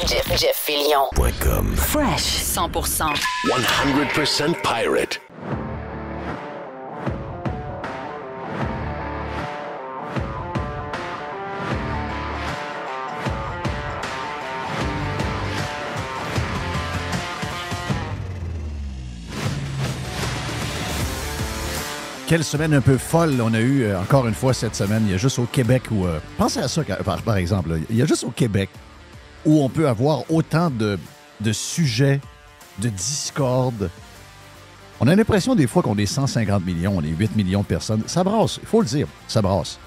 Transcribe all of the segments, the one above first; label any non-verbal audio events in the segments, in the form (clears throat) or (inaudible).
Jeff, Jeff Fresh. 100%. 100% pirate. Quelle semaine un peu folle on a eu euh, encore une fois cette semaine. Il y a juste au Québec où... Euh, pensez à ça par, exemple. Il y a juste au Québec où on peut avoir autant de, sujets, de discorde. On a l'impression des fois qu'on est 150 millions, on est 8 millions de personnes. Ça brasse, il faut le dire, ça brasse.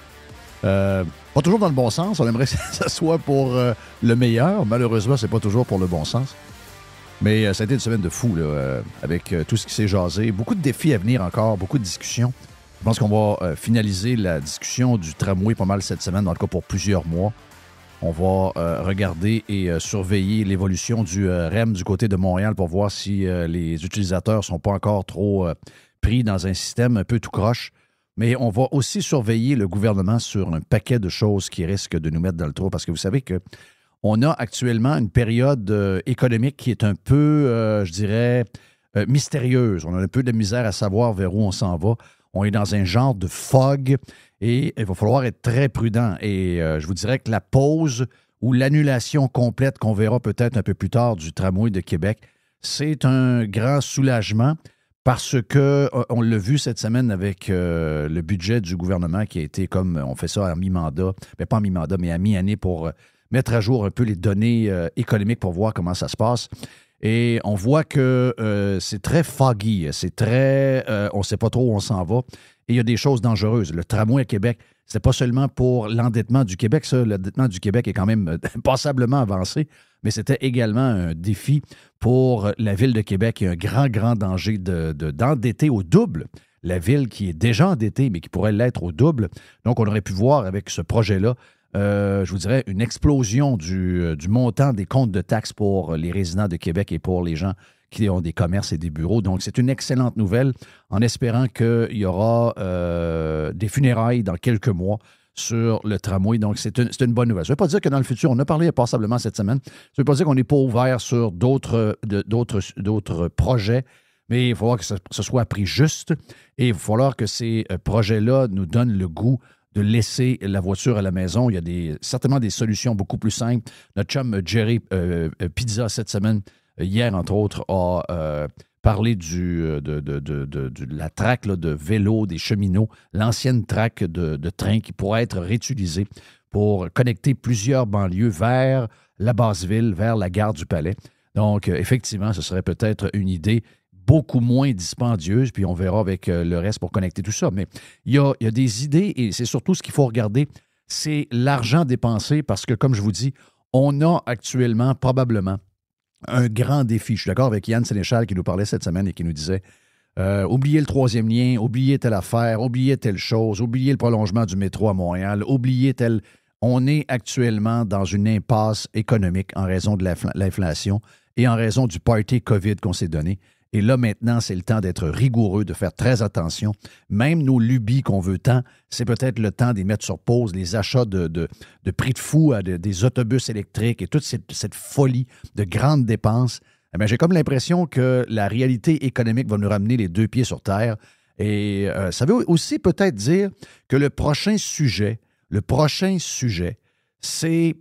Euh, pas toujours dans le bon sens, on aimerait (laughs) que ça soit pour euh, le meilleur. Malheureusement, c'est pas toujours pour le bon sens. Mais euh, ça a été une semaine de fou, avec tout ce qui s'est jasé. Beaucoup de défis à venir encore, beaucoup de discussions. Je pense qu'on va finaliser la discussion du tramway pas mal cette semaine, en tout cas pour plusieurs mois. On va euh, regarder et euh, surveiller l'évolution du euh, REM du côté de Montréal pour voir si les utilisateurs ne sont pas encore trop pris dans un système un peu tout croche. Mais on va aussi surveiller le gouvernement sur un paquet de choses qui risquent de nous mettre dans le trou parce que vous savez que on a actuellement une période économique qui est un peu, je dirais, mystérieuse. On a un peu de misère à savoir vers où on s'en va. On est dans un genre de fog et il va falloir être très prudent. Et euh, je vous dirais que la pause ou l'annulation complète qu'on verra peut-être un peu plus tard du tramway de Québec, c'est un grand soulagement parce que euh, on l'a vu cette semaine avec euh, le budget du gouvernement qui a été comme on fait ça à mi-mandat, mais pas à mi-mandat, mais à mi-année pour mettre à jour un peu les données économiques pour voir comment ça se passe. Et on voit que c'est très foggy, c'est très, on ne sait pas trop où on s'en va il y a des choses dangereuses. Le tramway à Québec, c'est pas seulement pour l'endettement du Québec. Ça, l'endettement du Québec est quand même euh, (laughs) passablement avancé, mais c'était également un défi pour la ville de Québec. Il y a un grand, grand danger d'endetter de, au double la ville qui est déjà endettée, mais qui pourrait l'être au double. Donc, on aurait pu voir avec ce projet-là, euh, je vous dirais, une explosion du, euh, du, montant des comptes de taxes pour les résidents de Québec et pour les gens qui ont des commerces et des bureaux. Donc, c'est une excellente nouvelle en espérant qu'il y aura euh, des funérailles dans quelques mois sur le tramway. Donc, c'est une, bonne nouvelle. je ne veut pas dire que dans le futur, on a parlé passablement cette semaine, ça ne veut pas dire qu'on n'est pas ouvert sur d'autres projets, mais il faut que ce, soit pris juste et il va falloir que ces euh, projets-là nous donnent le goût de laisser la voiture à la maison. Il y a certainement des solutions beaucoup plus simples. Notre chum euh, Jerry Pizza cette semaine hier, entre autres, a euh, parlé du, euh, de, la traque de vélo des cheminots, l'ancienne traque de, train qui pourrait être réutilisée pour connecter plusieurs banlieues vers la basse ville, vers la gare du Palais. Donc, euh, effectivement, ce serait peut-être une idée beaucoup moins dispendieuse, puis on verra avec le reste pour connecter tout ça. Mais il y a des idées et c'est surtout ce qu'il faut regarder, c'est l'argent dépensé parce que, comme je vous dis, on a actuellement probablement un grand défi. Je suis d'accord avec Yann Sénéchal qui nous parlait cette semaine et qui nous disait euh, oubliez le troisième lien, oubliez telle affaire, oubliez telle chose, oubliez le prolongement du métro à Montréal, oubliez tel. On est actuellement dans une impasse économique en raison de l'inflation et en raison du party COVID qu'on s'est donné. Et là, maintenant, c'est le temps d'être rigoureux, de faire très attention. Même nos lubies qu'on veut tant, c'est peut-être le temps d'y mettre sur pause les achats de, de, prix de fou à des autobus électriques et toute cette, folie de grandes dépenses. Eh j'ai comme l'impression que la réalité économique va nous ramener les deux pieds sur terre. Et euh, ça veut aussi peut-être dire que le prochain sujet, le prochain sujet, c'est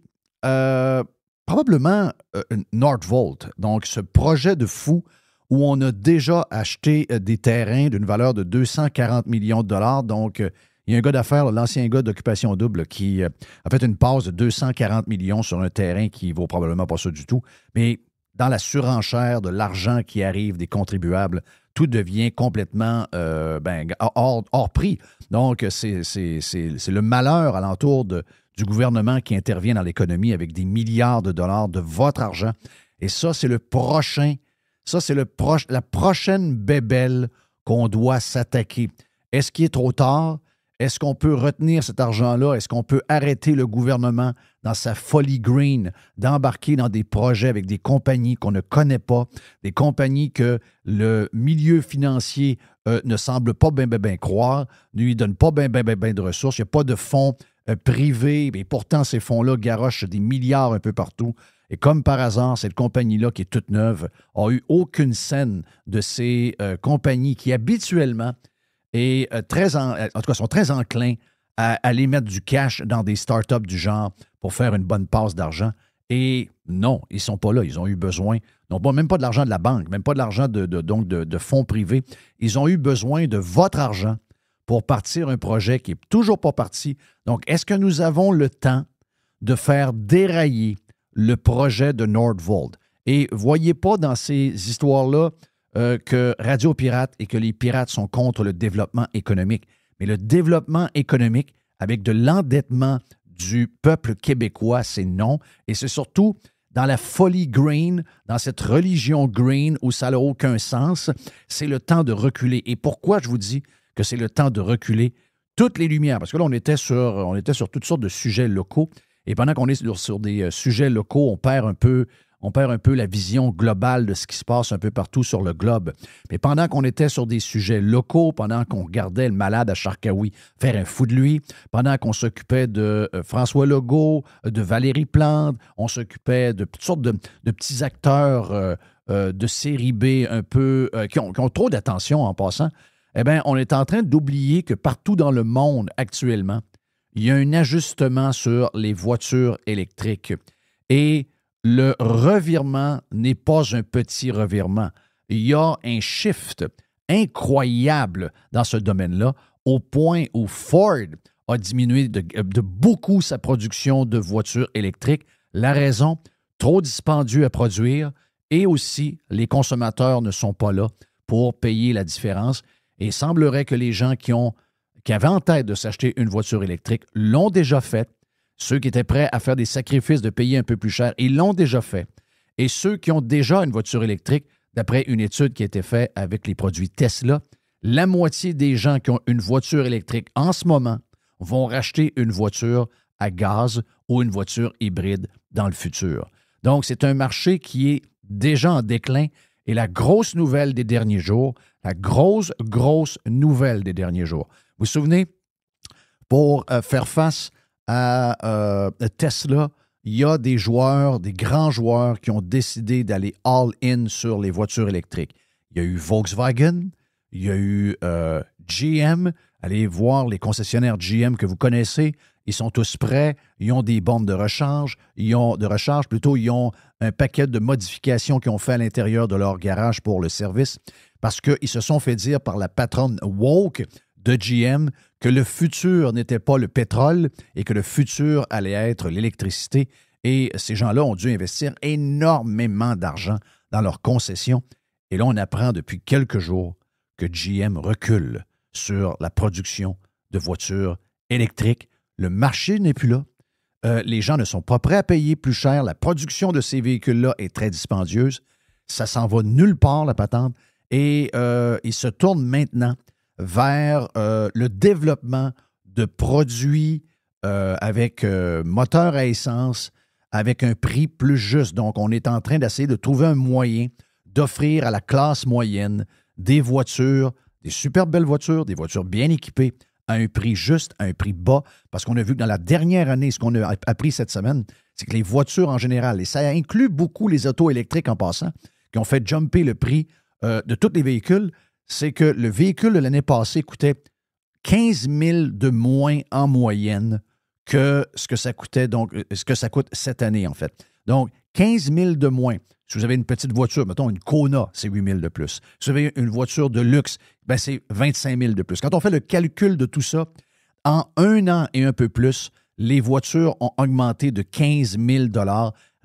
euh, probablement euh, Nordvolt, donc ce projet de fou où on a déjà acheté euh, des terrains d'une valeur de 240 millions de dollars. Donc, euh, il y a un gars d'affaires, l'ancien gars d'occupation double, qui euh, a fait une pause de 240 millions sur un terrain qui vaut probablement pas ça du tout. Mais dans la surenchère de l'argent qui arrive des contribuables, tout devient complètement ben, hors, prix. Donc, c'est le malheur alentour de, du gouvernement qui intervient dans l'économie avec des milliards de dollars de votre argent. Et ça, c'est le prochain ça, c'est la prochaine bébelle qu'on doit s'attaquer. Est-ce qu'il est trop tard? Est-ce qu'on peut retenir cet argent-là? Est-ce qu'on peut arrêter le gouvernement dans sa folie green d'embarquer dans des projets avec des compagnies qu'on ne connaît pas, des compagnies que le milieu financier euh, ne semble pas bien, bien, ben croire, ne lui donne pas bien, bien, ben, ben de ressources, il n'y a pas de fonds euh, privés, et pourtant ces fonds-là garochent des milliards un peu partout. Et comme par hasard, cette compagnie-là, qui est toute neuve, a eu aucune scène de ces euh, compagnies qui habituellement euh, très euh, en, tout cas, sont très enclins à aller mettre du cash dans des startups du genre pour faire une bonne passe d'argent. Et non, ils ne sont pas là. Ils ont eu besoin, non même pas de l'argent de la banque, même pas de l'argent de, donc de, de fonds privés. Ils ont eu besoin de votre argent pour partir un projet qui n'est toujours pas parti. Donc, est-ce que nous avons le temps de faire dérailler le projet de Nordvold. Et voyez pas dans ces histoires-là euh, que Radio Pirate et que les pirates sont contre le développement économique. Mais le développement économique avec de l'endettement du peuple québécois, c'est non. Et c'est surtout dans la folie green, dans cette religion green où ça n'a aucun sens, c'est le temps de reculer. Et pourquoi je vous dis que c'est le temps de reculer toutes les lumières? Parce que là, était sur, on était sur toutes sortes de sujets locaux. Et pendant qu'on est sur, des euh, sujets locaux, on perd un peu on perd un peu la vision globale de ce qui se passe un peu partout sur le globe. Mais pendant qu'on était sur des sujets locaux, pendant qu'on regardait le malade à Charkaoui faire un fou de lui, pendant qu'on s'occupait de euh, François Legault, euh, de Valérie Plante, on s'occupait de toutes sortes de, petits acteurs de série B un peu qui ont trop d'attention en passant, eh bien, on est en train d'oublier que partout dans le monde actuellement, il y a un ajustement sur les voitures électriques. Et le revirement n'est pas un petit revirement. Il y a un shift incroyable dans ce domaine-là, au point où Ford a diminué de, beaucoup sa production de voitures électriques. La raison, trop dispendieux à produire et aussi les consommateurs ne sont pas là pour payer la différence. Et il semblerait que les gens qui ont qui avaient en tête de s'acheter une voiture électrique l'ont déjà fait. Ceux qui étaient prêts à faire des sacrifices de payer un peu plus cher, ils l'ont déjà fait. Et ceux qui ont déjà une voiture électrique, d'après une étude qui a été faite avec les produits Tesla, la moitié des gens qui ont une voiture électrique en ce moment vont racheter une voiture à gaz ou une voiture hybride dans le futur. Donc, c'est un marché qui est déjà en déclin. Et la grosse nouvelle des derniers jours, la grosse, grosse nouvelle des derniers jours, vous vous souvenez, pour euh, faire face à euh, Tesla, il y a des joueurs, des grands joueurs qui ont décidé d'aller all-in sur les voitures électriques. Il y a eu Volkswagen, il y a eu euh, GM. Allez voir les concessionnaires GM que vous connaissez. Ils sont tous prêts. Ils ont des bandes de recharge. Ils ont de recharge. Plutôt, ils ont un paquet de modifications qu'ils ont fait à l'intérieur de leur garage pour le service parce qu'ils se sont fait dire par la patronne woke de GM que le futur n'était pas le pétrole et que le futur allait être l'électricité. Et ces gens-là ont dû investir énormément d'argent dans leurs concessions. Et là, on apprend depuis quelques jours que GM recule sur la production de voitures électriques. Le marché n'est plus là. Euh, les gens ne sont pas prêts à payer plus cher. La production de ces véhicules-là est très dispendieuse. Ça s'en va nulle part, la patente. Et euh, ils se tournent maintenant vers euh, le développement de produits euh, avec euh, moteur à essence, avec un prix plus juste. Donc, on est en train d'essayer de trouver un moyen d'offrir à la classe moyenne des voitures, des super belles voitures, des voitures bien équipées, à un prix juste, à un prix bas, parce qu'on a vu que dans la dernière année, ce qu'on a appris cette semaine, c'est que les voitures en général, et ça inclut beaucoup les autos électriques en passant, qui ont fait jumper le prix de tous les véhicules, c'est que le véhicule de l'année passée coûtait 15 000 de moins en moyenne que ce que ça coûtait, donc, euh, ce que ça coûte cette année, en fait. Donc, 15 000 de moins. Si vous avez une petite voiture, mettons une Kona, c'est 8 000 de plus. Si vous avez une voiture de luxe, ben, c'est 25 000 de plus. Quand on fait le calcul de tout ça, en un an et un peu plus, les voitures ont augmenté de 15 000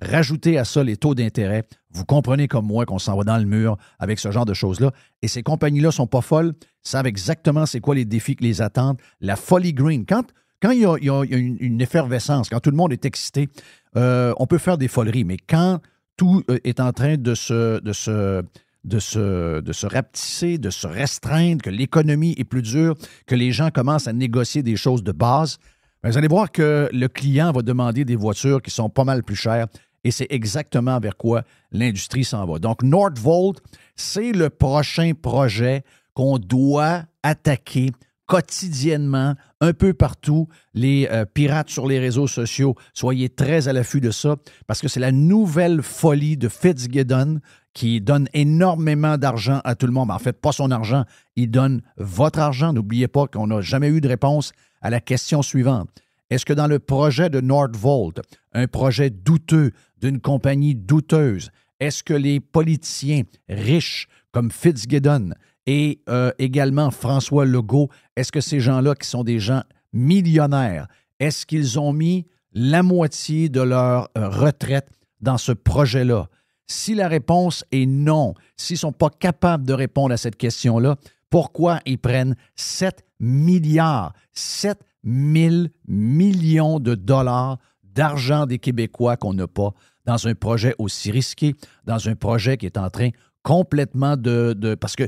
Rajoutez à ça les taux d'intérêt. Vous comprenez comme moi qu'on s'en va dans le mur avec ce genre de choses-là. Et ces compagnies-là ne sont pas folles, savent exactement c'est quoi les défis qui les attendent. La folie green. Quand, quand il y a, une, effervescence, quand tout le monde est excité, euh, on peut faire des foleries. Mais quand tout euh, est en train de se, de se, de de se rapetisser, de se restreindre, que l'économie est plus dure, que les gens commencent à négocier des choses de base, ben, vous allez voir que le client va demander des voitures qui sont pas mal plus chères et c'est exactement vers quoi l'industrie s'en va. Donc, Nordvolt, c'est le prochain projet qu'on doit attaquer quotidiennement, un peu partout, les euh, pirates sur les réseaux sociaux. Soyez très à l'affût de ça, parce que c'est la nouvelle folie de Fitzgibbon qui donne énormément d'argent à tout le monde. En fait, pas son argent, il donne votre argent. N'oubliez pas qu'on n'a jamais eu de réponse à la question suivante. Est-ce que dans le projet de Nordvolt, un projet douteux d'une compagnie douteuse, est-ce que les politiciens riches comme Fitzgibbon et euh, également François Legault, est-ce que ces gens-là qui sont des gens millionnaires, est-ce qu'ils ont mis la moitié de leur euh, retraite dans ce projet-là? Si la réponse est non, s'ils ne sont pas capables de répondre à cette question-là, pourquoi ils prennent 7 milliards, 7 000 millions de dollars d'argent des Québécois qu'on n'a pas dans un projet aussi risqué, dans un projet qui est en train complètement de... de parce qu'il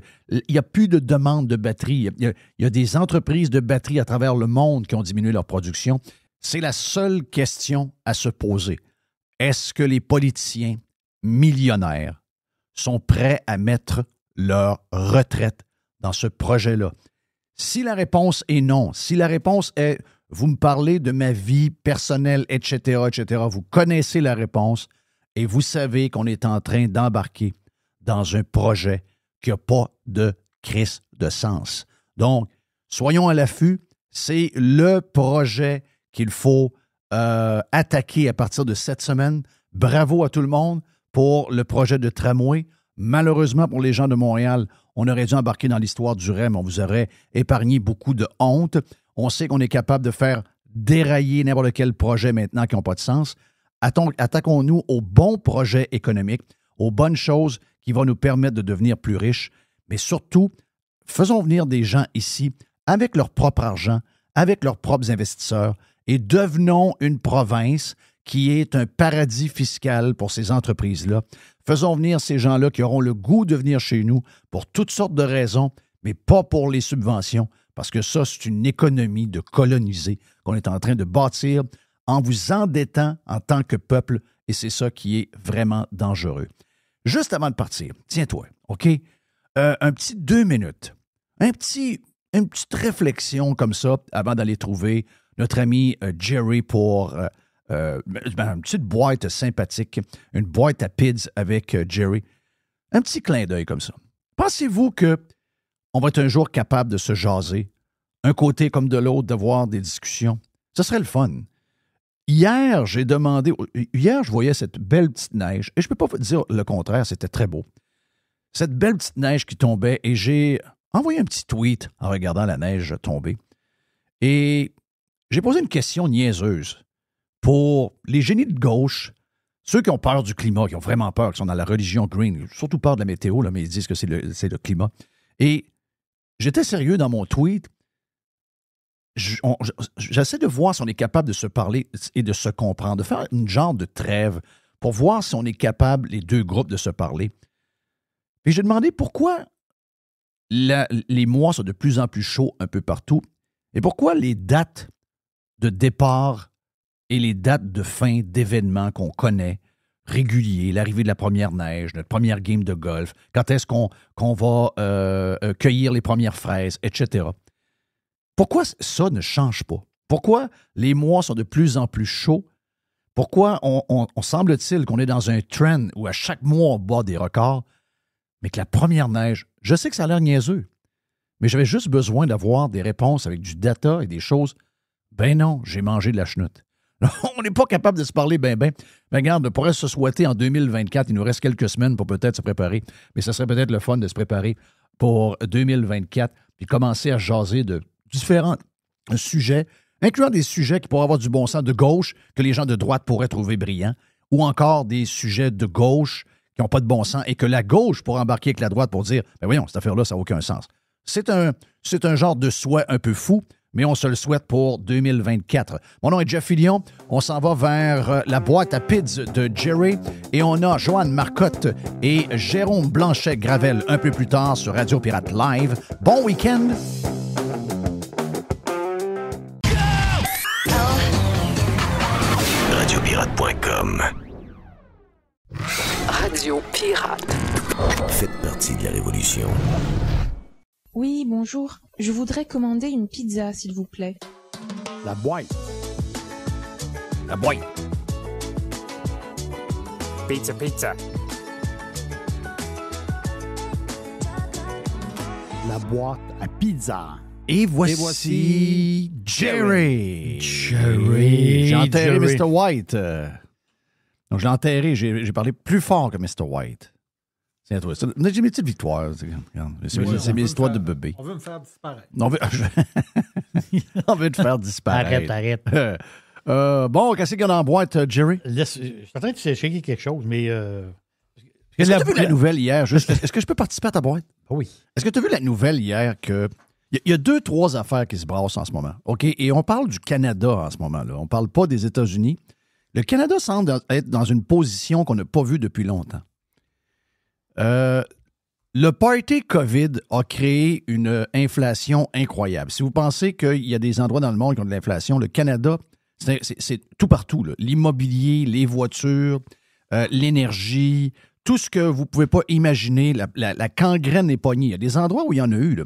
n'y a plus de demande de batterie. Il y, y, a des entreprises de batterie à travers le monde qui ont diminué leur production. C'est la seule question à se poser. Est-ce que les politiciens millionnaires sont prêts à mettre leur retraite dans ce projet-là? Si la réponse est non, si la réponse est vous me parlez de ma vie personnelle, etc., etc., vous connaissez la réponse et vous savez qu'on est en train d'embarquer dans un projet qui n'a pas de crise de sens. Donc, soyons à l'affût, c'est le projet qu'il faut euh, attaquer à partir de cette semaine. Bravo à tout le monde pour le projet de tramway. Malheureusement pour les gens de Montréal, on aurait dû embarquer dans l'histoire du REM. On vous aurait épargné beaucoup de honte. On sait qu'on est capable de faire dérailler n'importe quel projet maintenant qui n'a pas de sens. Attaquons-nous aux bons projets économiques, aux bonnes choses qui vont nous permettre de devenir plus riches, mais surtout, faisons venir des gens ici avec leur propre argent, avec leurs propres investisseurs, et devenons une province qui est un paradis fiscal pour ces entreprises-là. Faisons venir ces gens-là qui auront le goût de venir chez nous pour toutes sortes de raisons, mais pas pour les subventions, parce que ça, c'est une économie de coloniser qu'on est en train de bâtir en vous endettant en tant que peuple, et c'est ça qui est vraiment dangereux. Juste avant de partir, tiens-toi, OK? Euh, un petit deux minutes, un petit, une petite réflexion comme ça avant d'aller trouver notre ami euh, Jerry pour... Euh, euh, ben, ben, une petite boîte sympathique, une boîte à PIDS avec euh, Jerry. Un petit clin d'œil comme ça. Pensez-vous que on va être un jour capable de se jaser, un côté comme de l'autre, voir des discussions? Ce serait le fun. Hier, j'ai demandé. Hier, je voyais cette belle petite neige, et je ne peux pas vous dire le contraire, c'était très beau. Cette belle petite neige qui tombait, et j'ai envoyé un petit tweet en regardant la neige tomber. Et j'ai posé une question niaiseuse pour les génies de gauche, ceux qui ont peur du climat, qui ont vraiment peur, qui sont dans la religion green, surtout peur de la météo, là, mais ils disent que c'est le, climat. Et j'étais sérieux dans mon tweet. J'essaie de voir si on est capable de se parler et de se comprendre, de faire une genre de trêve pour voir si on est capable, les deux groupes, de se parler. Et j'ai demandé pourquoi les mois sont de plus en plus chauds un peu partout et pourquoi les dates de départ et les dates de fin d'événements qu'on connaît réguliers, l'arrivée de la première neige, notre première game de golf, quand est-ce qu'on va euh, euh, cueillir les premières fraises, etc. Pourquoi ça ne change pas? Pourquoi les mois sont de plus en plus chauds? Pourquoi on, semble-t-il qu'on est dans un trend où à chaque mois on bat des records, mais que la première neige, je sais que ça a l'air niaiseux, mais j'avais juste besoin d'avoir des réponses avec du data et des choses. Ben non, j'ai mangé de la chenoute. (laughs) On n'est pas capable de se parler ben ben. Mais regarde, on pourrait se souhaiter en 2024, il nous reste quelques semaines pour peut-être se préparer, mais ce serait peut-être le fun de se préparer pour 2024 puis commencer à jaser de différents sujets, incluant des sujets qui pourraient avoir du bon sens de gauche que les gens de droite pourraient trouver brillants, ou encore des sujets de gauche qui n'ont pas de bon sens et que la gauche pourrait embarquer avec la droite pour dire, ben voyons, cette affaire-là, ça n'a aucun sens. C'est un, c'est un genre de souhait un peu fou, mais on se le souhaite pour 2024. Mon nom est Jeff Fillion. On s'en va vers euh, la boîte à PIDS de Jerry et on a Joanne Marcotte et Jérôme Blanchet-Gravel un peu plus tard sur Radio Pirate Live. Bon week-end! Radiopirate.com Radio Pirate. Faites partie de la révolution. Oui, bonjour. Je voudrais commander une pizza, s'il vous plaît. La boîte. La boîte. Pizza, pizza. La boîte à pizza. Et voici, Jerry. Jerry. J'ai enterré White. Donc, euh, je enterré. J'ai parlé plus fort que Mr. White c'est toi, ça. J'ai mes petites victoires. C'est mes histoires de bébé. On veut me faire disparaître. On veut, (laughs) on veut te faire disparaître. Arrête, arrête. (laughs) Euh, bon, qu'est-ce qu'il y a dans la boîte, euh, Jerry? je suis en train de quelque chose, mais. Euh, est-ce que tu as vu la nouvelle hier? Juste, (laughs) est-ce que je peux participer à ta boîte? Oui. Est-ce que tu as vu la nouvelle hier que. Il y, a deux, trois affaires qui se brassent en ce moment. OK? Et on parle du Canada en ce moment-là. On ne parle pas des États-Unis. Le Canada semble être dans une position qu'on n'a pas vue depuis longtemps. Euh, le party COVID a créé une inflation incroyable. Si vous pensez qu'il y a des endroits dans le monde qui ont de l'inflation, le Canada, c'est tout partout. L'immobilier, les voitures, euh, l'énergie, tout ce que vous ne pouvez pas imaginer, la, la, la est pognée. Il y a des endroits où il y en a eu,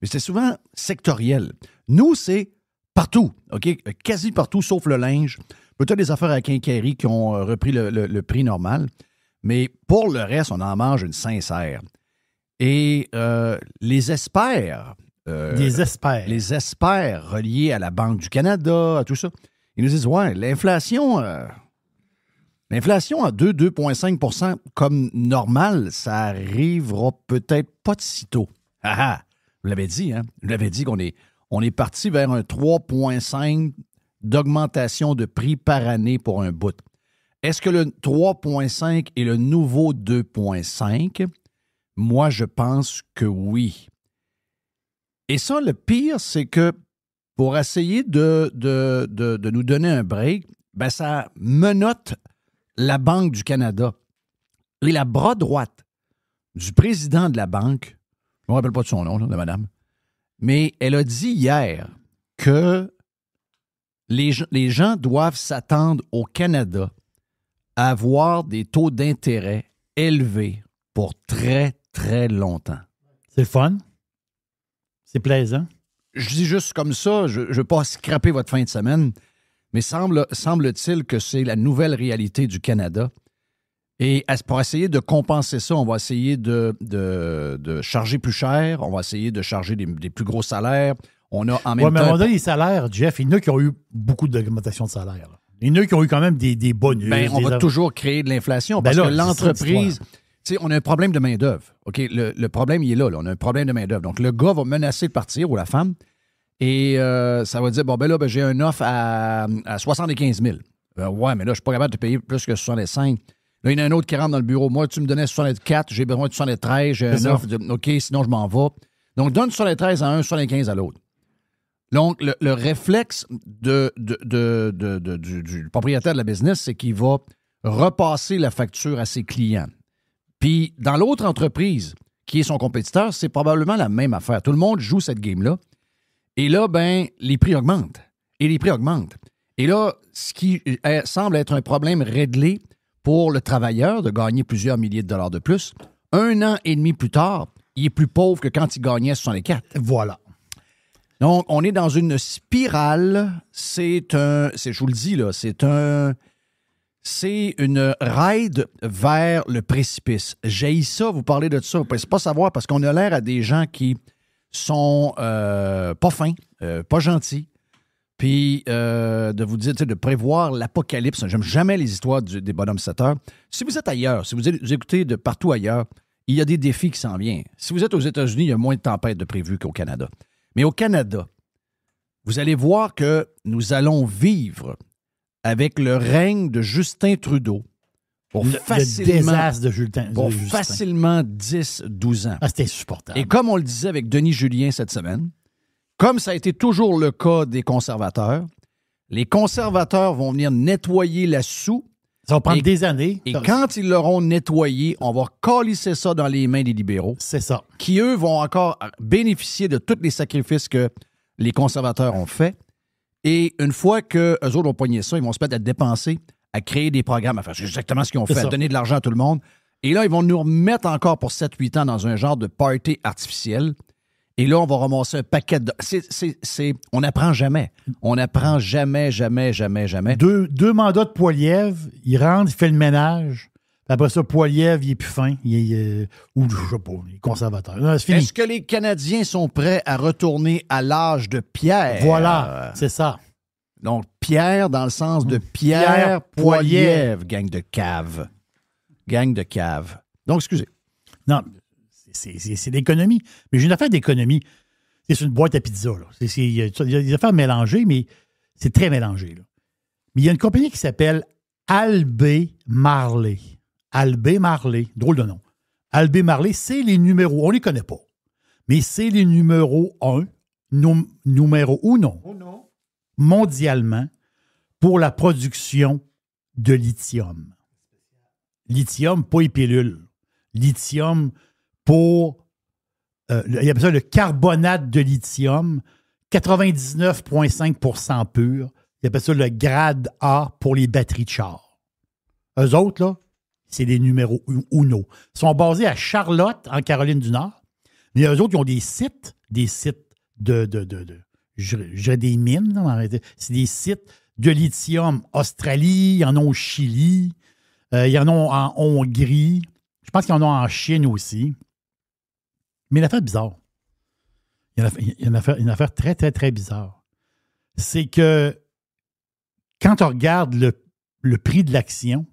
mais c'est souvent sectoriel. Nous, c'est partout, OK? Quasi partout, sauf le linge. Peut-être des affaires à quincaillerie qui ont euh, repris le prix normal. Mais pour le reste, on en mange une sincère. Et euh, les espères. Euh, les espères. Les espères reliés à la Banque du Canada, à tout ça. Ils nous disent Ouais, l'inflation. Euh, l'inflation à 2, 2,5 comme normal, ça arrivera peut-être pas de tôt. Ah, ah Vous l'avez dit, hein? Vous l'avez dit qu'on est, on est parti vers un 3,5 d'augmentation de prix par année pour un bout. Est-ce que le 3.5 est le nouveau 2.5? Moi, je pense que oui. Et ça, le pire, c'est que pour essayer de, de, nous donner un break, ben ça menote la Banque du Canada et la bras droite du président de la banque, je ne me rappelle pas de son nom, de madame, mais elle a dit hier que les gens doivent s'attendre au Canada avoir des taux d'intérêt élevés pour très, très longtemps. C'est fun. C'est plaisant. Je dis juste comme ça, je ne veux pas scraper votre fin de semaine, mais semble, t il que c'est la nouvelle réalité du Canada. Et pour essayer de compenser ça, on va essayer de, de, charger plus cher, on va essayer de charger des, plus gros salaires. On a en même temps. les salaires, Jeff, il y qui ont eu beaucoup d'augmentation de salaire. Les nœuds qui ont eu quand même des, des bonus. Ben, on va toujours créer de l'inflation ben parce que l'entreprise. On a un problème de main-d'œuvre. OK? Le, problème, il est là, On a un problème de main-d'œuvre. Donc, le gars va menacer de partir ou la femme. Et euh, ça va dire Bon, ben là, ben, j'ai un offre à, à 75 000. Ben, ouais, mais là, je ne suis pas capable de payer plus que 65 Là, il y en a un autre qui rentre dans le bureau. Moi, tu me donnais 64, j'ai besoin de 73, j'ai un offre. OK, sinon je m'en vais. Donc, donne 73 à un, 75 à l'autre. Donc, le, réflexe de, du, propriétaire de la business, c'est qu'il va repasser la facture à ses clients. Puis, dans l'autre entreprise, qui est son compétiteur, c'est probablement la même affaire. Tout le monde joue cette game-là. Et là, ben, les prix augmentent. Et les prix augmentent. Et là, ce qui euh, semble être un problème réglé pour le travailleur de gagner plusieurs milliers de dollars de plus, un an et demi plus tard, il est plus pauvre que quand il gagnait 64. Voilà. Donc, on est dans une spirale. C'est un. je vous le dis, là, c'est un. C'est une ride vers le précipice. J'ai ça, vous parlez de ça. Vous ne pouvez pas savoir parce qu'on a l'air à des gens qui sont euh, pas fins, euh, pas gentils. Puis euh, de vous dire, de prévoir l'apocalypse. J'aime jamais les histoires des bonhommes 7 Si vous êtes ailleurs, si vous écoutez de partout ailleurs, il y a des défis qui s'en viennent. Si vous êtes aux États-Unis, il y a moins de tempêtes de prévues qu'au Canada. Mais au Canada, vous allez voir que nous allons vivre avec le règne de Justin Trudeau pour facilement, 10-12 ans. Ah, c'était insupportable. Et comme on le disait avec Denis Julien cette semaine, comme ça a été toujours le cas des conservateurs, les conservateurs vont venir nettoyer la soupe ça va prendre des années. Et quand ils l'auront nettoyé, on va colisser ça dans les mains des libéraux. C'est ça. Qui, eux, vont encore bénéficier de tous les sacrifices que les conservateurs ont faits. Et une fois que autres ont poigné ça, ils vont se mettre à dépenser, à créer des programmes, à faire exactement ce qu'ils ont fait, à donner de l'argent à tout le monde. Et là, ils vont nous remettre encore pour 7-8 ans dans un genre de party artificielle et là, on va ramasser un paquet de. On n'apprend jamais. On n'apprend jamais, jamais, jamais, jamais. Deux, mandats de Poiliev, il rentre, il fait le ménage. Après ça, Poiliev, il est plus fin. Il ou je sais pas, il est conservateur. Est-ce que les Canadiens sont prêts à retourner à l'âge de Pierre? Voilà, c'est ça. Donc, Pierre, dans le sens de Pierre, Pierre Poiliev, gang de cave. Gang de cave. Donc, excusez. Non, c'est l'économie. Mais j'ai une affaire d'économie. C'est une boîte à pizza. Il y, a des affaires mélangées, mais c'est très mélangé. Mais il y a une compagnie qui s'appelle Albé Marley. Albé Marley, drôle de nom. Albé Marley, c'est les numéros, on ne les connaît pas, mais c'est les numéros 1, numéro ou non, non, mondialement, pour la production de lithium. Lithium, pas les pilules. Lithium, pour. Euh, il appelle ça le carbonate de lithium, 99,5 pur. Il appelle ça le grade A pour les batteries de char. Eux autres, là, c'est des numéros UNO. Ils sont basés à Charlotte, en Caroline du Nord. Mais eux autres, ils ont des sites, des sites de. de, de, de je, des mines, c'est des sites de lithium. Australie, ils en ont au Chili, euh, ils en ont en Hongrie. Je pense qu'ils en ont en Chine aussi. Mais une affaire bizarre. Il y a une affaire, très, très, très bizarre. C'est que quand on regarde le, prix de l'action,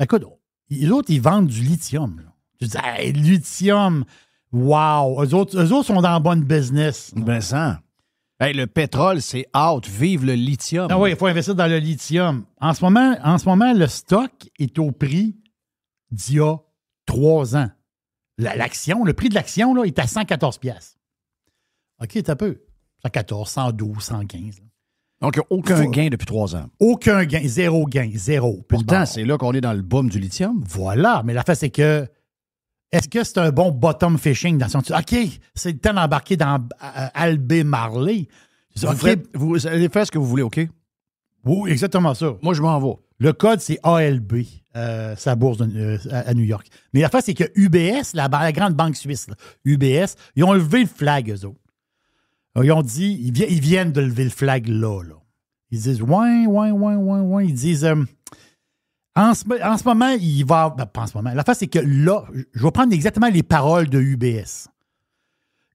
écoute, autres, ils vendent du lithium. Tu dis, hé, lithium, wow! Eux autres, autres sont dans le bon business. Ben ça. le pétrole, c'est out. Vive le lithium. Ah oui, il faut investir dans le lithium. En ce moment, en ce moment le stock est au prix d'il y a trois ans l'action, le prix de l'action là, est à 114 pièces. OK, un peu. 114, 112, 115. n'y Donc, aucun gain depuis trois ans. Aucun gain, zéro gain, zéro. Pourtant, c'est là qu'on est dans le boom du lithium. Voilà, mais la face, c'est que est-ce que c'est un bon bottom fishing dans son. OK, c'est le temps d'embarquer dans euh, Albé Marley. Vous, vous allez faire ce que vous voulez, OK? Oui, exactement ça. Moi, je m'en vais. Le code, c'est ALB, euh, sa bourse euh, à, New York. Mais la fin, c'est que UBS, la, grande banque suisse, UBS, ils ont levé le flag, eux autres. Euh, ils ont dit, ils, viennent de lever le flag là, Ils disent, ouais, ouais, ouais, ouais, ouais. Ils disent, en, ce, moment, il va. Ben, pas en ce moment. La face, c'est que là, je vais prendre exactement les paroles de UBS.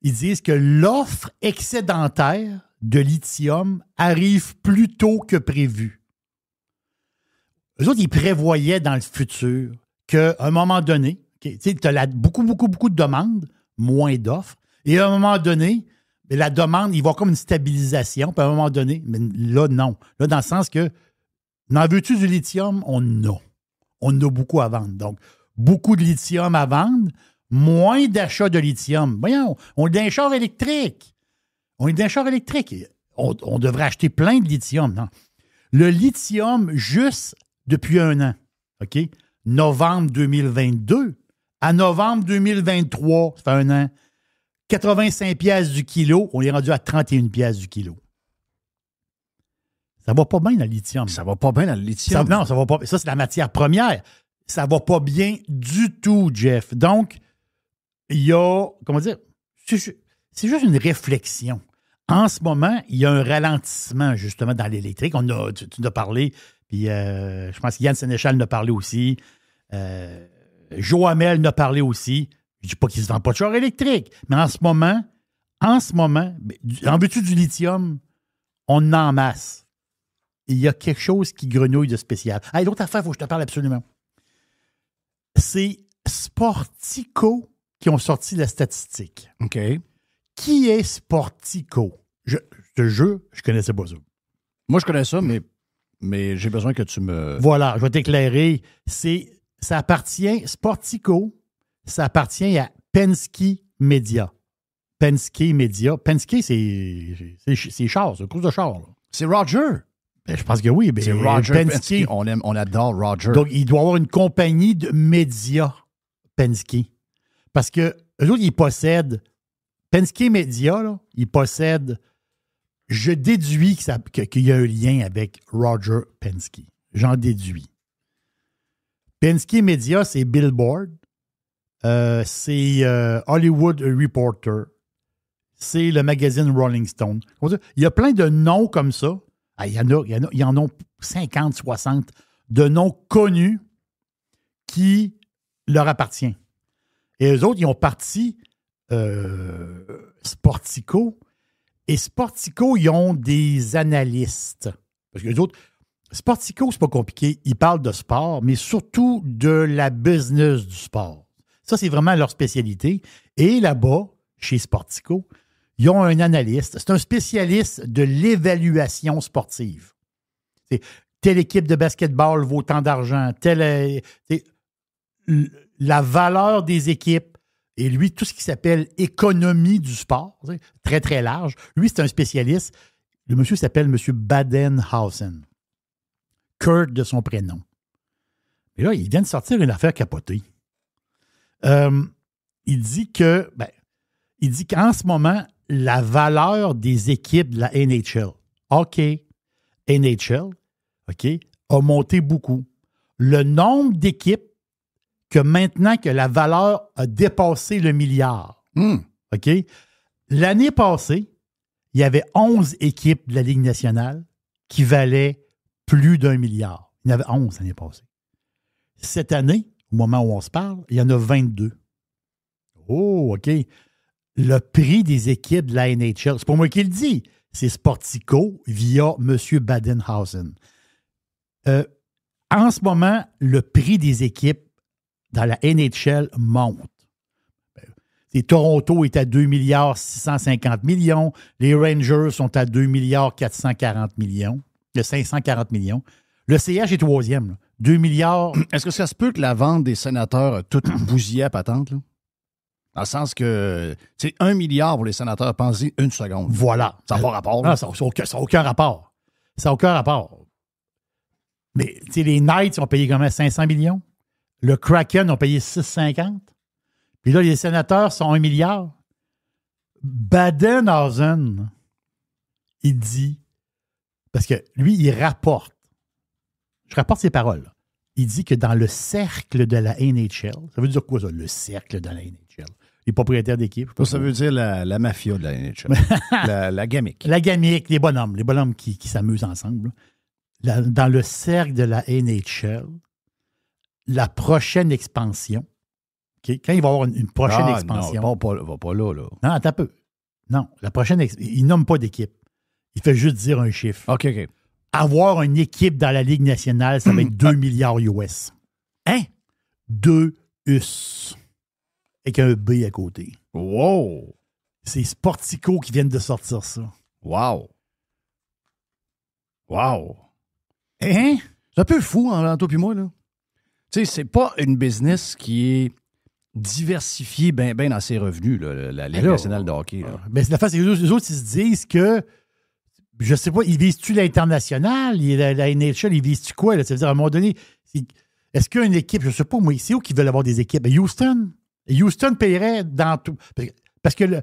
Ils disent que l'offre excédentaire de lithium arrive plus tôt que prévu eux autres, ils prévoyaient dans le futur qu'à un moment donné, tu as beaucoup, beaucoup, beaucoup de demandes, moins d'offres. Et à un moment donné, ben, la demande, il va comme une stabilisation. Puis à un moment donné, mais ben, là, non. Là, dans le sens que, n'en veux-tu du lithium? On a. On a beaucoup à vendre. Donc, beaucoup de lithium à vendre, moins d'achats de lithium. Voyons, on est des char électrique. On est d'un char électrique. On, on, devrait acheter plein de lithium. Non. Le lithium, juste depuis un an. OK? Novembre 2022 à novembre 2023, ça fait un an, 85 pièces du kilo, on est rendu à 31 pièces du kilo. Ça va pas bien dans lithium. Ça va pas bien dans le lithium. non, ça va pas. Ça, c'est la matière première. Ça va pas bien du tout, Jeff. Donc, il y a, comment dire, c'est juste une réflexion. En ce moment, il y a un ralentissement, justement, dans l'électrique. On a, tu, nous as parlé puis euh, je pense que Yann Sénéchal n'a parlé aussi. Euh, Joamel n'a parlé aussi. Je dis pas qu'il ne se vend pas de char électrique, mais en ce moment, en ce moment, ben, en vue du lithium? On en masse. Il y a quelque chose qui grenouille de spécial. Ah, l'autre affaire, il faut que je te parle absolument. C'est Sportico qui ont sorti la statistique. OK. Qui est Sportico? Je, je te je connaissais pas ça. Moi, je connais ça, mais mais j'ai besoin que tu me. Voilà, je vais t'éclairer. C'est, ça appartient, Sportico, ça appartient à Penske Media. Penske Media. Penske, c'est Charles, c'est cousin de Charles. C'est Roger. Ben, je pense que oui. Ben, c'est Roger Penske. On, adore Roger. Donc, il doit avoir une compagnie de médias, Penske. Parce que eux autres, ils possèdent. Penske Media, là, ils possèdent je déduis qu'il y a un lien avec Roger Penske. J'en déduis. Penske Media, c'est Billboard, euh, c'est euh, Hollywood Reporter, c'est le magazine Rolling Stone. Il y a plein de noms comme ça. Ah, il, y en a, 50, 60 de noms connus qui leur appartiennent. Et les autres, ils ont parti euh, Sportico et Sportico, ils ont des analystes. Parce que les autres, Sportico, c'est pas compliqué. Ils parlent de sport, mais surtout de la business du sport. Ça, c'est vraiment leur spécialité. Et là-bas, chez Sportico, ils ont un analyste. C'est un spécialiste de l'évaluation sportive. C'est telle équipe de basketball vaut tant d'argent, telle. La valeur des équipes et lui, tout ce qui s'appelle économie du sport, très, très large, lui, c'est un spécialiste. Le monsieur s'appelle M. Badenhausen. Kurt de son prénom. Et là, il vient de sortir une affaire capotée. Euh, il dit que, ben, il dit qu'en ce moment, la valeur des équipes de la NHL, OK, NHL, OK, a monté beaucoup. Le nombre d'équipes que maintenant que la valeur a dépassé le milliard. Hmm. L'année passée, il y avait 11 équipes de la Ligue nationale qui valaient plus d'un milliard. Il y en avait 11 l'année passée. Cette année, au moment où on se parle, il y en a 22. Oh, OK. Le prix des équipes de la NHL, c'est pour moi qui le dis, c'est Sportico via M. Badenhausen. Euh, en ce moment, le prix des équipes dans la NHL monte. Toronto est à 2 milliards 650 millions. Les Rangers sont à 2 milliards 440 millions. Le 540 millions. Le CH est troisième. 2 milliards. (clears throat) Est-ce que ça se peut que la vente des sénateurs a toute (clears throat) bousillé à patente? Dans le sens que c'est 1 milliard pour les sénateurs, pensez une seconde. Voilà. Ça n'a pas rapport. Ah, ça n'a aucun, rapport. Ça n'a aucun rapport. Mais les Knights ont payé quand même 500 millions. Le Kraken ont payé 6,50. Puis là, les sénateurs sont 1 milliard. baden il dit, parce que lui, il rapporte, je rapporte ses paroles, il dit que dans le cercle de la NHL, ça veut dire quoi ça, le cercle de la NHL? Les propriétaires d'équipe. Ça veut dire la, mafia de la NHL. (laughs) la, la gamique. La gamique, les bonhommes, les bonhommes qui, s'amusent ensemble. dans le cercle de la NHL, la prochaine expansion, quand il va y avoir une, prochaine ah, expansion. Non, pas, va pas là, là. Non, attends peu. Non, la prochaine, il nomme pas d'équipe. Il fait juste dire un chiffre. OK, OK. Avoir une équipe dans la Ligue nationale, ça va être 2 (clears throat) milliards US. Hein? 2 US. Avec un B à côté. Wow! C'est Sportico qui viennent de sortir ça. Wow! Wow! Hein? C'est un peu fou, en hein, toi moi, là. Tu sais, c'est pas une business qui est diversifiée bien ben dans ses revenus, la Ligue nationale de hockey. Là. Ben, la face, les autres, ils se disent que je sais pas, ils visent-tu l'international, la, la, NHL, ils visent-tu quoi? Là? C'est-à-dire, à un moment donné, est-ce qu'il y a une équipe, je sais pas, moi, ici, où qui veulent avoir des équipes? Ben, Houston? Houston paierait dans tout. Parce que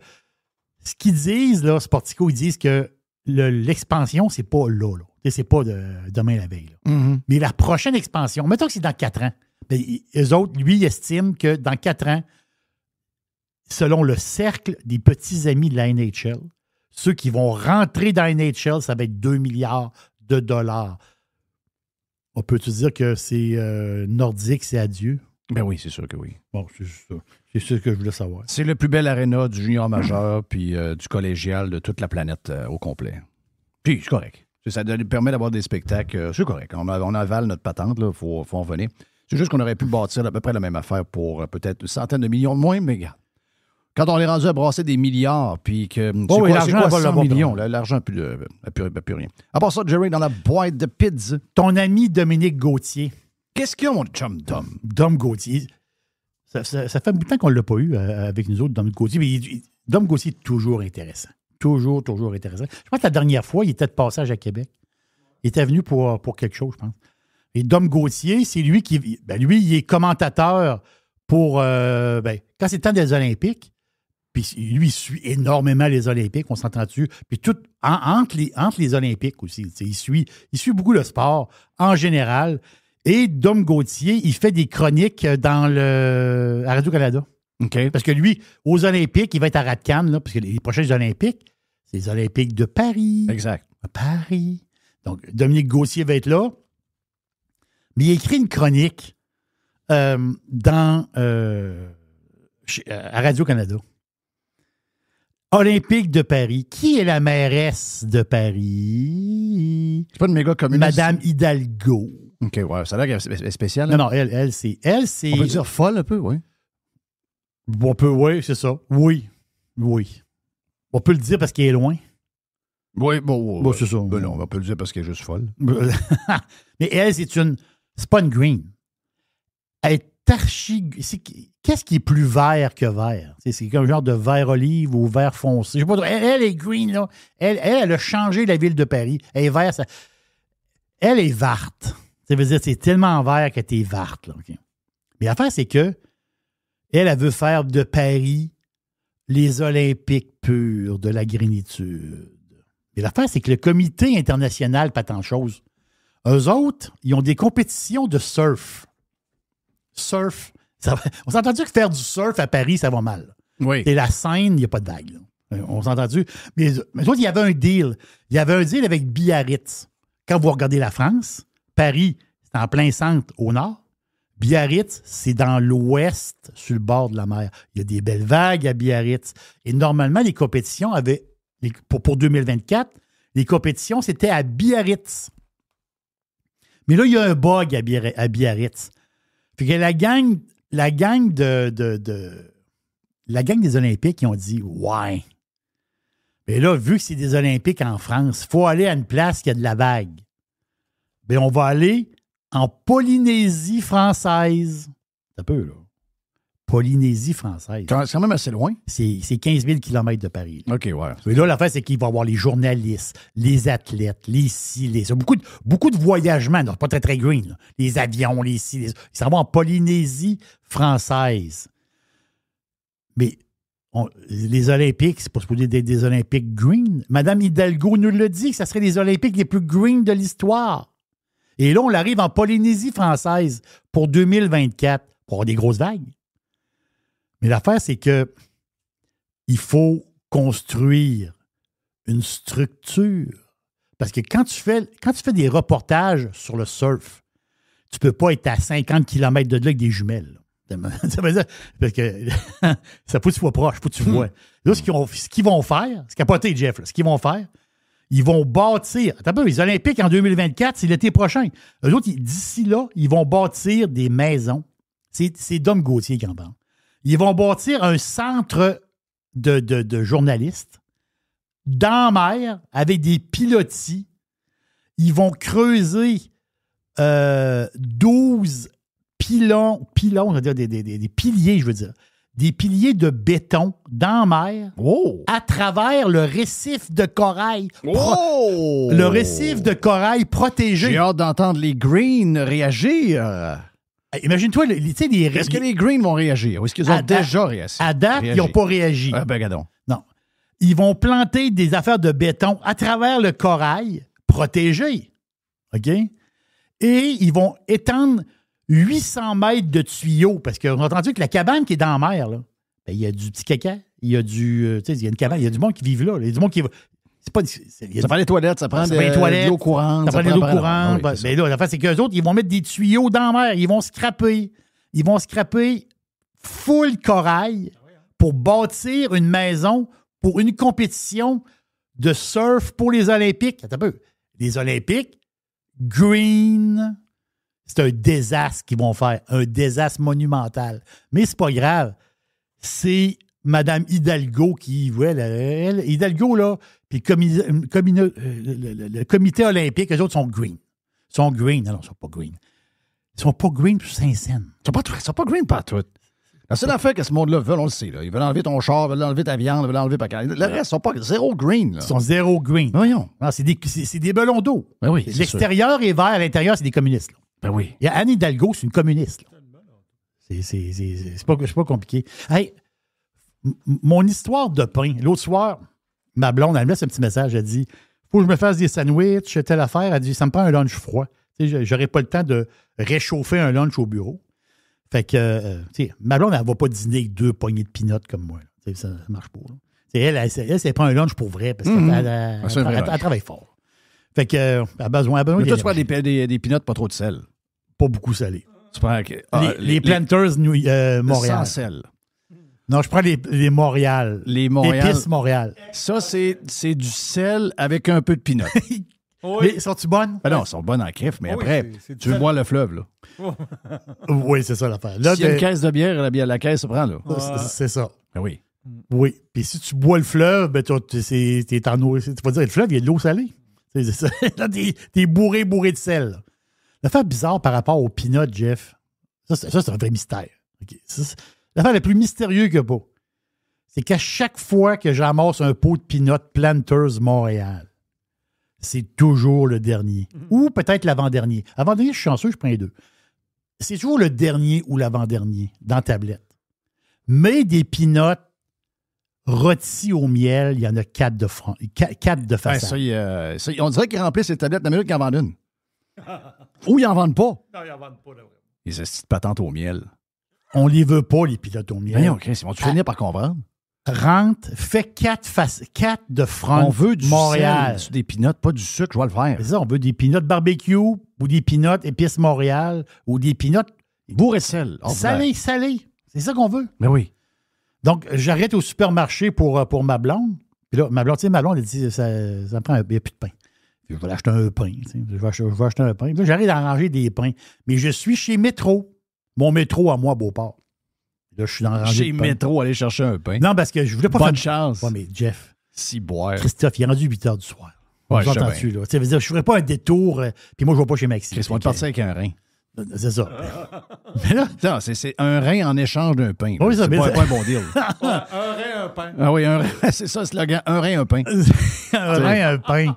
ce qu'ils disent, là, Sportico, ils disent que l'expansion, c'est pas là, là c'est pas de, demain la veille. Mm-hmm. Mais la prochaine expansion, mettons que c'est dans quatre ans. Ben, eux autres, lui, estiment que dans quatre ans, selon le cercle des petits amis de la NHL, ceux qui vont rentrer dans la NHL, ça va être 2 milliards de dollars. On peut-tu dire que c'est euh, nordique, c'est adieu? Ben oui, c'est sûr que oui. Bon, c'est ça. C'est ce que je voulais savoir. C'est le plus bel aréna du junior majeur puis euh, du collégial de toute la planète euh, au complet. Puis, c'est correct. Ça permet d'avoir des spectacles. Euh, c'est correct. On, on, avale notre patente, il faut, en venir. C'est juste qu'on aurait pu bâtir à peu près la même affaire pour euh, peut-être une centaine de millions de moins, mais Quand on est rendu à brasser des milliards, puis que. c'est oh l'argent quoi, 100 millions? L'argent n'a plus, rien. À part ça, Jerry, dans la boîte de pids, Ton ami Dominique Gauthier. Qu'est-ce qu'il y a, mon chum Dom? Dom Gauthier. Ça, fait un bout de temps qu'on ne l'a pas eu euh, avec nous autres, Dom Gauthier. Mais Dom Gauthier est toujours intéressant toujours, toujours intéressant. Je pense que la dernière fois, il était de passage à Québec. Il était venu pour, pour quelque chose, je pense. Et Dom Gauthier, c'est lui qui. Ben lui, il est commentateur pour. Euh, ben, quand c'est le temps des Olympiques, puis lui, il suit énormément les Olympiques, on s'entend dessus. Puis tout, entre, les, entre les Olympiques aussi, il suit, il suit beaucoup le sport en général. Et Dom Gauthier, il fait des chroniques dans le, à Radio-Canada. Parce que lui, aux Olympiques, il va être à Radcan, là, parce que les prochaines Olympiques, c'est les Olympiques de Paris. Exact. À Paris. Donc, Dominique Gauthier va être là. Mais il écrit une chronique euh, dans, euh, euh, à Radio-Canada. Olympique de Paris. Qui est la mairesse de Paris? C'est pas une méga communiste. Madame Hidalgo. OK, ouais, ça a l'air spécial. Hein. Non, non, elle, elle, c'est. Elle, c'est. On peut dire folle un peu, oui. Un peu, oui, c'est ça. Oui. Oui. On peut le dire parce qu'il est loin. Oui, bon, bon c'est ça. Ben non, on peut le dire parce qu'elle est juste folle. (laughs) Mais elle, c'est une. C'est pas une green. Elle est archi. Qu'est-ce qui est plus vert que vert? C'est comme genre de vert olive ou vert foncé. Je sais pas trop. Elle, est green, là. Elle, elle, a changé la ville de Paris. Elle est verte. Ça... Elle est verte. Ça veut dire c'est tellement vert que t'es verte, là. Mais l'affaire, c'est que elle, elle veut faire de Paris les Olympiques purs de la grénitude. Mais l'affaire, c'est que le comité international, pas tant chose, eux autres, ils ont des compétitions de surf. Surf. on s'est entendu que faire du surf à Paris, ça va mal. Oui. C'est la Seine, il n'y a pas de vague. Euh, on s'est entendu. Mais, mais il y avait un deal. Il y avait un deal avec Biarritz. Quand vous regardez la France, Paris, c'est en plein centre au nord. Biarritz, c'est dans l'ouest, sur le bord de la mer. Il y a des belles vagues à Biarritz. Et normalement, les compétitions avaient, pour, 2024, les compétitions, c'était à Biarritz. Mais là, il y a un bug à, Biarritz. Puis que la gang, la gang de, la gang des Olympiques, ils ont dit Ouais. Mais là, vu que c'est des Olympiques en France, il faut aller à une place qui a de la vague. Bien, on va aller en Polynésie française. Un peu, là. Polynésie française. C'est quand même assez loin. C'est 15 000 km de Paris. OK, ouais. Mais là, l'affaire, c'est qu'il va y avoir les journalistes, les athlètes, les ci, les Beaucoup de, beaucoup de voyagements, non, pas très, très green. Les avions, les ci, les ça. Ils en Polynésie française. Mais les Olympiques, c'est pas supposé être des Olympiques green. Madame Hidalgo nous le dit, que ça serait les Olympiques les plus green de l'histoire. Et là, on arrive en Polynésie française pour 2024 pour avoir des grosses vagues. Mais l'affaire, c'est que il faut construire une structure. Parce que quand tu fais, quand tu fais des reportages sur le surf, tu ne peux pas être à 50 km de là avec des jumelles. (laughs) Ça veut dire, parce que (laughs) ça faut que tu sois proche, faut que tu hmm. vois. Là, ce qu'ils, ce vont faire, Jeff, ce qu'ils vont faire, ils vont bâtir. Attends un peu, les Olympiques en 2024, c'est l'été prochain. Eux d'ici là, ils vont bâtir des maisons. C'est Dom Gauthier qui en parle. Ils vont bâtir un centre de, journalistes dans mer avec des pilotis. Ils vont creuser 12 euh, pilons, on dire des piliers, je veux dire, des piliers de béton dans la mer oh! à travers le récif de corail. Oh. Le récif de corail protégé. J'ai hâte d'entendre les greens réagir. Imagine-toi, tu sais, les... Est-ce que les greens vont réagir est-ce qu'ils ont déjà réagi? À ils n'ont pas réagi. Ah, ben, Non. Ils vont planter des affaires de béton à travers le corail protégé. OK? Et ils vont étendre 800 mètres de tuyaux, parce qu'on a entendu que la cabane qui est dans la mer, là, ben, il y a du petit caca, il y a du. Euh, sais il y a une cabane, il y a du monde qui vit là. Il y a du monde qui C'est pas. ça prend des toilettes, ça prend ah, des, eaux courantes. l'eau courante. Ça, prend de l'eau ah courantes. Mais ben, ben là, c'est qu'eux autres, ils vont mettre des tuyaux dans la mer. Ils vont scraper. Ils vont scraper full corail pour bâtir une maison pour une compétition de surf pour les Olympiques. Attends un peu. Les Olympiques, green, c'est un désastre qu'ils vont faire, un désastre monumental. Mais c'est pas grave. C'est Mme Hidalgo qui, ouais, Hidalgo, là, puis euh, le, comité olympique, les autres sont green. Ils sont green. Non, non, ils sont pas green. Ils sont pas green pour Saint-Saëns. Ils sont pas, ils sont pas green partout. La seule affaire que ce monde-là veut, on le sait. Là. Ils veulent enlever ton char, veulent enlever ta viande, ils veulent enlever ta Le reste, ils sont pas zéro green. Là. Ils sont zéro green. Voyons. C'est des, des, ballons d'eau. Ben l'extérieur est vert, l'intérieur, c'est des communistes. Là. Ben oui. Anne Hidalgo, c'est une communiste. C'est, pas, compliqué. Hey, mon histoire de pain, l'autre soir, ma blonde, elle me laisse un petit message, elle dit Faut que je me fasse des sandwichs, telle affaire. Elle dit Ça me prend un lunch froid. J'aurais pas le temps de réchauffer un lunch au bureau. Fait que, euh, ma blonde, elle va pas dîner deux poignées de pinottes comme moi. Ça, marche pas. Elle, elle, prend un lunch pour vrai parce mhm. qu'elle ah, elle, travaille fort. Fait que, euh, elle a besoin. Elle tu des, des, des pinottes, pas trop de sel pas beaucoup salé. Tu ah, les, Planters New, euh, Montréal. Sans sel. Non, je prends les, les Montréal. Les Montréal. Épices Montréal. Ça, c'est du sel avec un peu de pinot. (laughs) Oui. Mais sont-tu bonnes? Ben non, elles sont bonnes en crif, mais après, tu bois le fleuve, là. (laughs) oui, c'est ça l'affaire. S'il y a une caisse de bière, la, bière, la caisse se prend, là. C'est ça. Ben oui. Oui. Puis si tu bois le fleuve, ben, tu es en eau. Tu vas dire, le fleuve, il y a de l'eau salée. C'est ça. (laughs) Là, t'es bourré, bourré de sel. L'affaire bizarre par rapport au pinot Jeff, ça, c'est un vrai mystère. L'affaire la plus mystérieuse que pas, c'est qu'à chaque fois que j'amorce un pot de peanuts Planters Montréal, c'est toujours le dernier. Mm-hmm. Ou peut-être l'avant-dernier. Avant-dernier, je suis chanceux, je prends les deux. C'est toujours le dernier ou l'avant-dernier dans tablette. Mais des peanuts rôtis au miel, il y en a quatre de, façon. quatre, de on dirait qu'ils remplissent les tablettes la minute une. Ou ils n'en vendent pas. Non, ils n'en vendent pas, là. Les astuces patentes au miel. On les veut pas, les pilotes au miel. Mais OK, c'est bon, tu finis par comprendre. Rentre, fais quatre, face, quatre de front. On veut du Montréal. des pinottes, pas du sucre, je vois le faire. C'est ça, on veut des pinottes barbecue ou des pinottes épices Montréal ou des pinottes bourrées sel. Salé, salé. C'est ça qu'on veut. Mais ben oui. Donc, j'arrête au supermarché pour, euh, pour ma blonde. Puis là, ma blonde, tu sais, ma blonde, elle dit, ça, ça me prend, il n'y a plus de pain je vais acheter un pain. Je vais, acheter, je acheter un pain. j'arrive à ranger des pains. Mais je suis chez Métro. Mon métro à moi, Beauport. Là, je suis dans la Chez Métro, aller chercher un pain. Non, parce que je voulais pas faire. Bonne chance. Ouais, mais Jeff. Si boire. Christophe, il est rendu 8 h du soir. Ouais, je suis là. tu veux je ferais pas un détour. Euh, puis moi, je ne vais pas chez Maxime. on est avec un rein. C'est ça. (laughs) mais là, c'est un rein en échange d'un pain. Oui, c'est pas, un bon deal. (laughs) un rein, un pain. Ah oui, un (laughs) c'est ça le slogan. Un rein, un pain. un rein, un pain.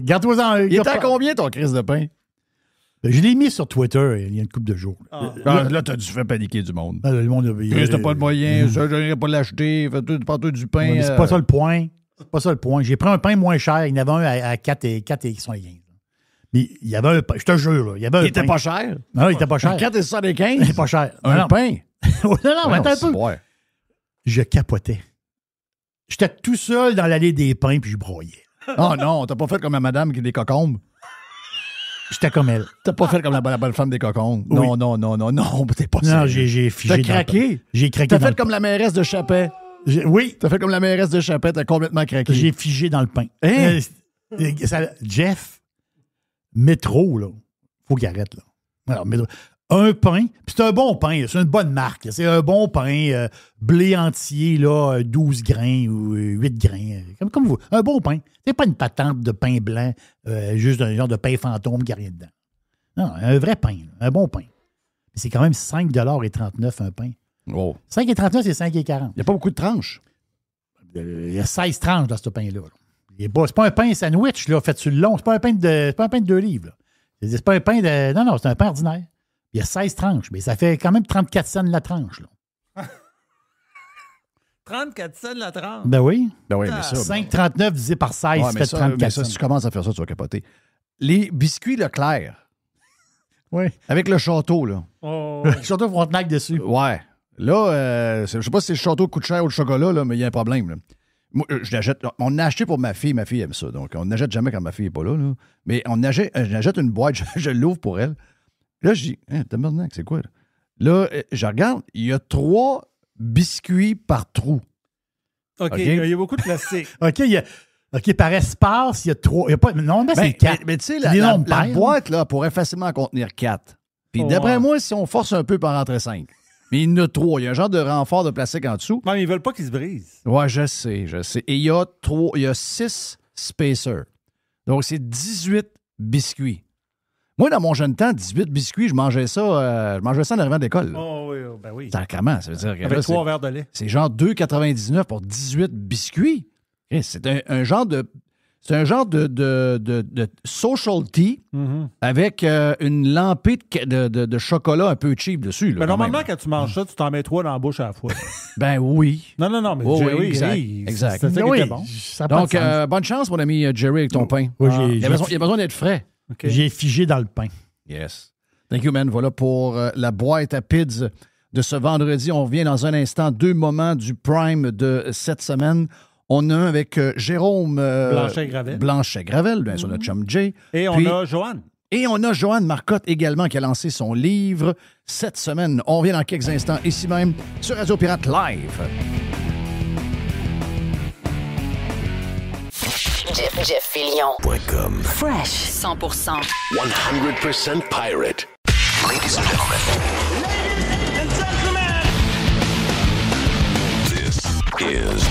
Garde-toi-en. Il est à combien ton crise de pain? Ben, je l'ai mis sur Twitter il y a une couple de jours. Ah. Euh, ah, là, tu as dû faire paniquer du monde. Ben, le monde a pas de moyen, euh, je n'irai pas l'acheter, partout du pain. c'est pas euh. ça le point. C'est pas ça le point. J'ai pris un pain moins cher. Il y en avait un à, à 4 et, 4 et 15. Mais il y avait un pain, je te jure, il y avait un Il était pas cher. Non, il était pas cher. Il était pas cher. Un pain. (laughs) non, non, mais attends un peu. Je capotais. J'étais tout seul dans l'allée des pains, puis je broyais. Oh non, t'as pas fait comme la madame qui a des cocombes. J'étais comme elle. T'as pas fait comme la, bonne femme des cocombes? Non, non, non, non, non, t'es pas Non, j'ai, j'ai figé. T'as craqué? J'ai craqué. T'as fait comme la mairesse de Chapet. Oui. T'as fait comme la mairesse de Chapet, t'as complètement craqué. J'ai figé dans le pain. Hein? Euh, euh, Jeff, métro, là, faut qu'il arrête. Là. Alors, métro. Un pain, puis c'est un bon pain, c'est une bonne marque. C'est un bon pain, euh, blé entier, là, 12 euh, grains ou 8 euh, grains, comme, vous. Un bon pain. C'est pas une patente de pain blanc, juste un genre de pain fantôme qui n'a rien dedans. Non, un vrai pain, un bon pain. C'est quand même 5,39 un pain. Oh. 5,39, c'est 5,40. Il n'y a pas beaucoup de tranches. Il y a 16 tranches dans ce pain-là. là c'est pas un pain sandwich, là, Fais-tu le long. C'est pas un pain de, pas un pain de deux livres, C'est pas un pain de. Non, non, c'est un pain ordinaire. Il y a 16 tranches, mais ça fait quand même 34 cents la tranche, là. 34 (laughs) cents la tranche? Ben oui. Ben oui, mais ah, ça. 5,39 ben divisé par 16, ça fait 34 cents. si tu commences à faire ça, tu vas capoter. Les biscuits Leclerc. (laughs) Oui. Avec le château, là. Oh. (laughs) Le château Frontenac dessus. Ouais. Là, euh, je sais pas si c'est le château coûte cher ou le chocolat, là, mais il y a un problème. Là. Moi, euh, je l'achète. On a acheté pour ma fille. Ma fille aime ça. Donc, on n'achète jamais quand ma fille n'est pas là, Mais on achète, euh, une boîte, (laughs) je, l'ouvre pour elle. Là, je dis, hey, hein, c'est quoi? Là? là, euh, je regarde, il y a trois biscuits par trou. OK, il y a beaucoup de plastique. (laughs) OK, il y a. OK, par espace, il y a trois. Il y a pas, non, mais c'est ben, quatre. Mais, tu sais, la, hein? boîte là, pourrait facilement contenir quatre. Puis oh, d'après moi, si on force un peu, par rentrer cinq. Mais il y en a trois. Il y a un genre de renfort de plastique en dessous. mais ils veulent pas qu'ils se brise. Ouais, je sais, je sais. Et il y a trois, il y a six spacers. Donc, c'est 18 biscuits. Moi, dans mon jeune temps, 18 biscuits, je mangeais ça, euh, je mangeais ça en arrivant d'école. Oh oui, oh, ben oui. Ça veut Avec trois verres de lait. C'est genre 2,99 pour 18 biscuits. C'est un, genre de c'est un genre de, de, de, de social tea mm-hmm. avec euh, une lampée de, chocolat un peu cheap dessus. mais normalement, quand, tu manges ça, tu t'en mets trois dans la bouche à la fois. (laughs) ben oui. Non, non, non, mais Jerry, oui, exact. exact. bon. Donc, euh, bonne chance, mon ami euh, Jerry, avec ton pain. il, y a besoin, d'être frais. J'ai figé dans le pain. Yes. Thank you, man. Voilà pour la boîte à pids de ce vendredi. On revient dans un instant. Deux moments du prime de cette semaine. On a un avec euh, Jérôme euh, Blanchet-Gravel. Blanchet-Gravel, bien sûr, notre mhm. chum Jay. Et on a Joanne. Et on a Joanne Marcotte également qui a lancé son livre cette semaine. On revient dans quelques instants ici même sur Radio Pirate Live. Jeff, Jeff Fresh. 100%. 100% pirate. This is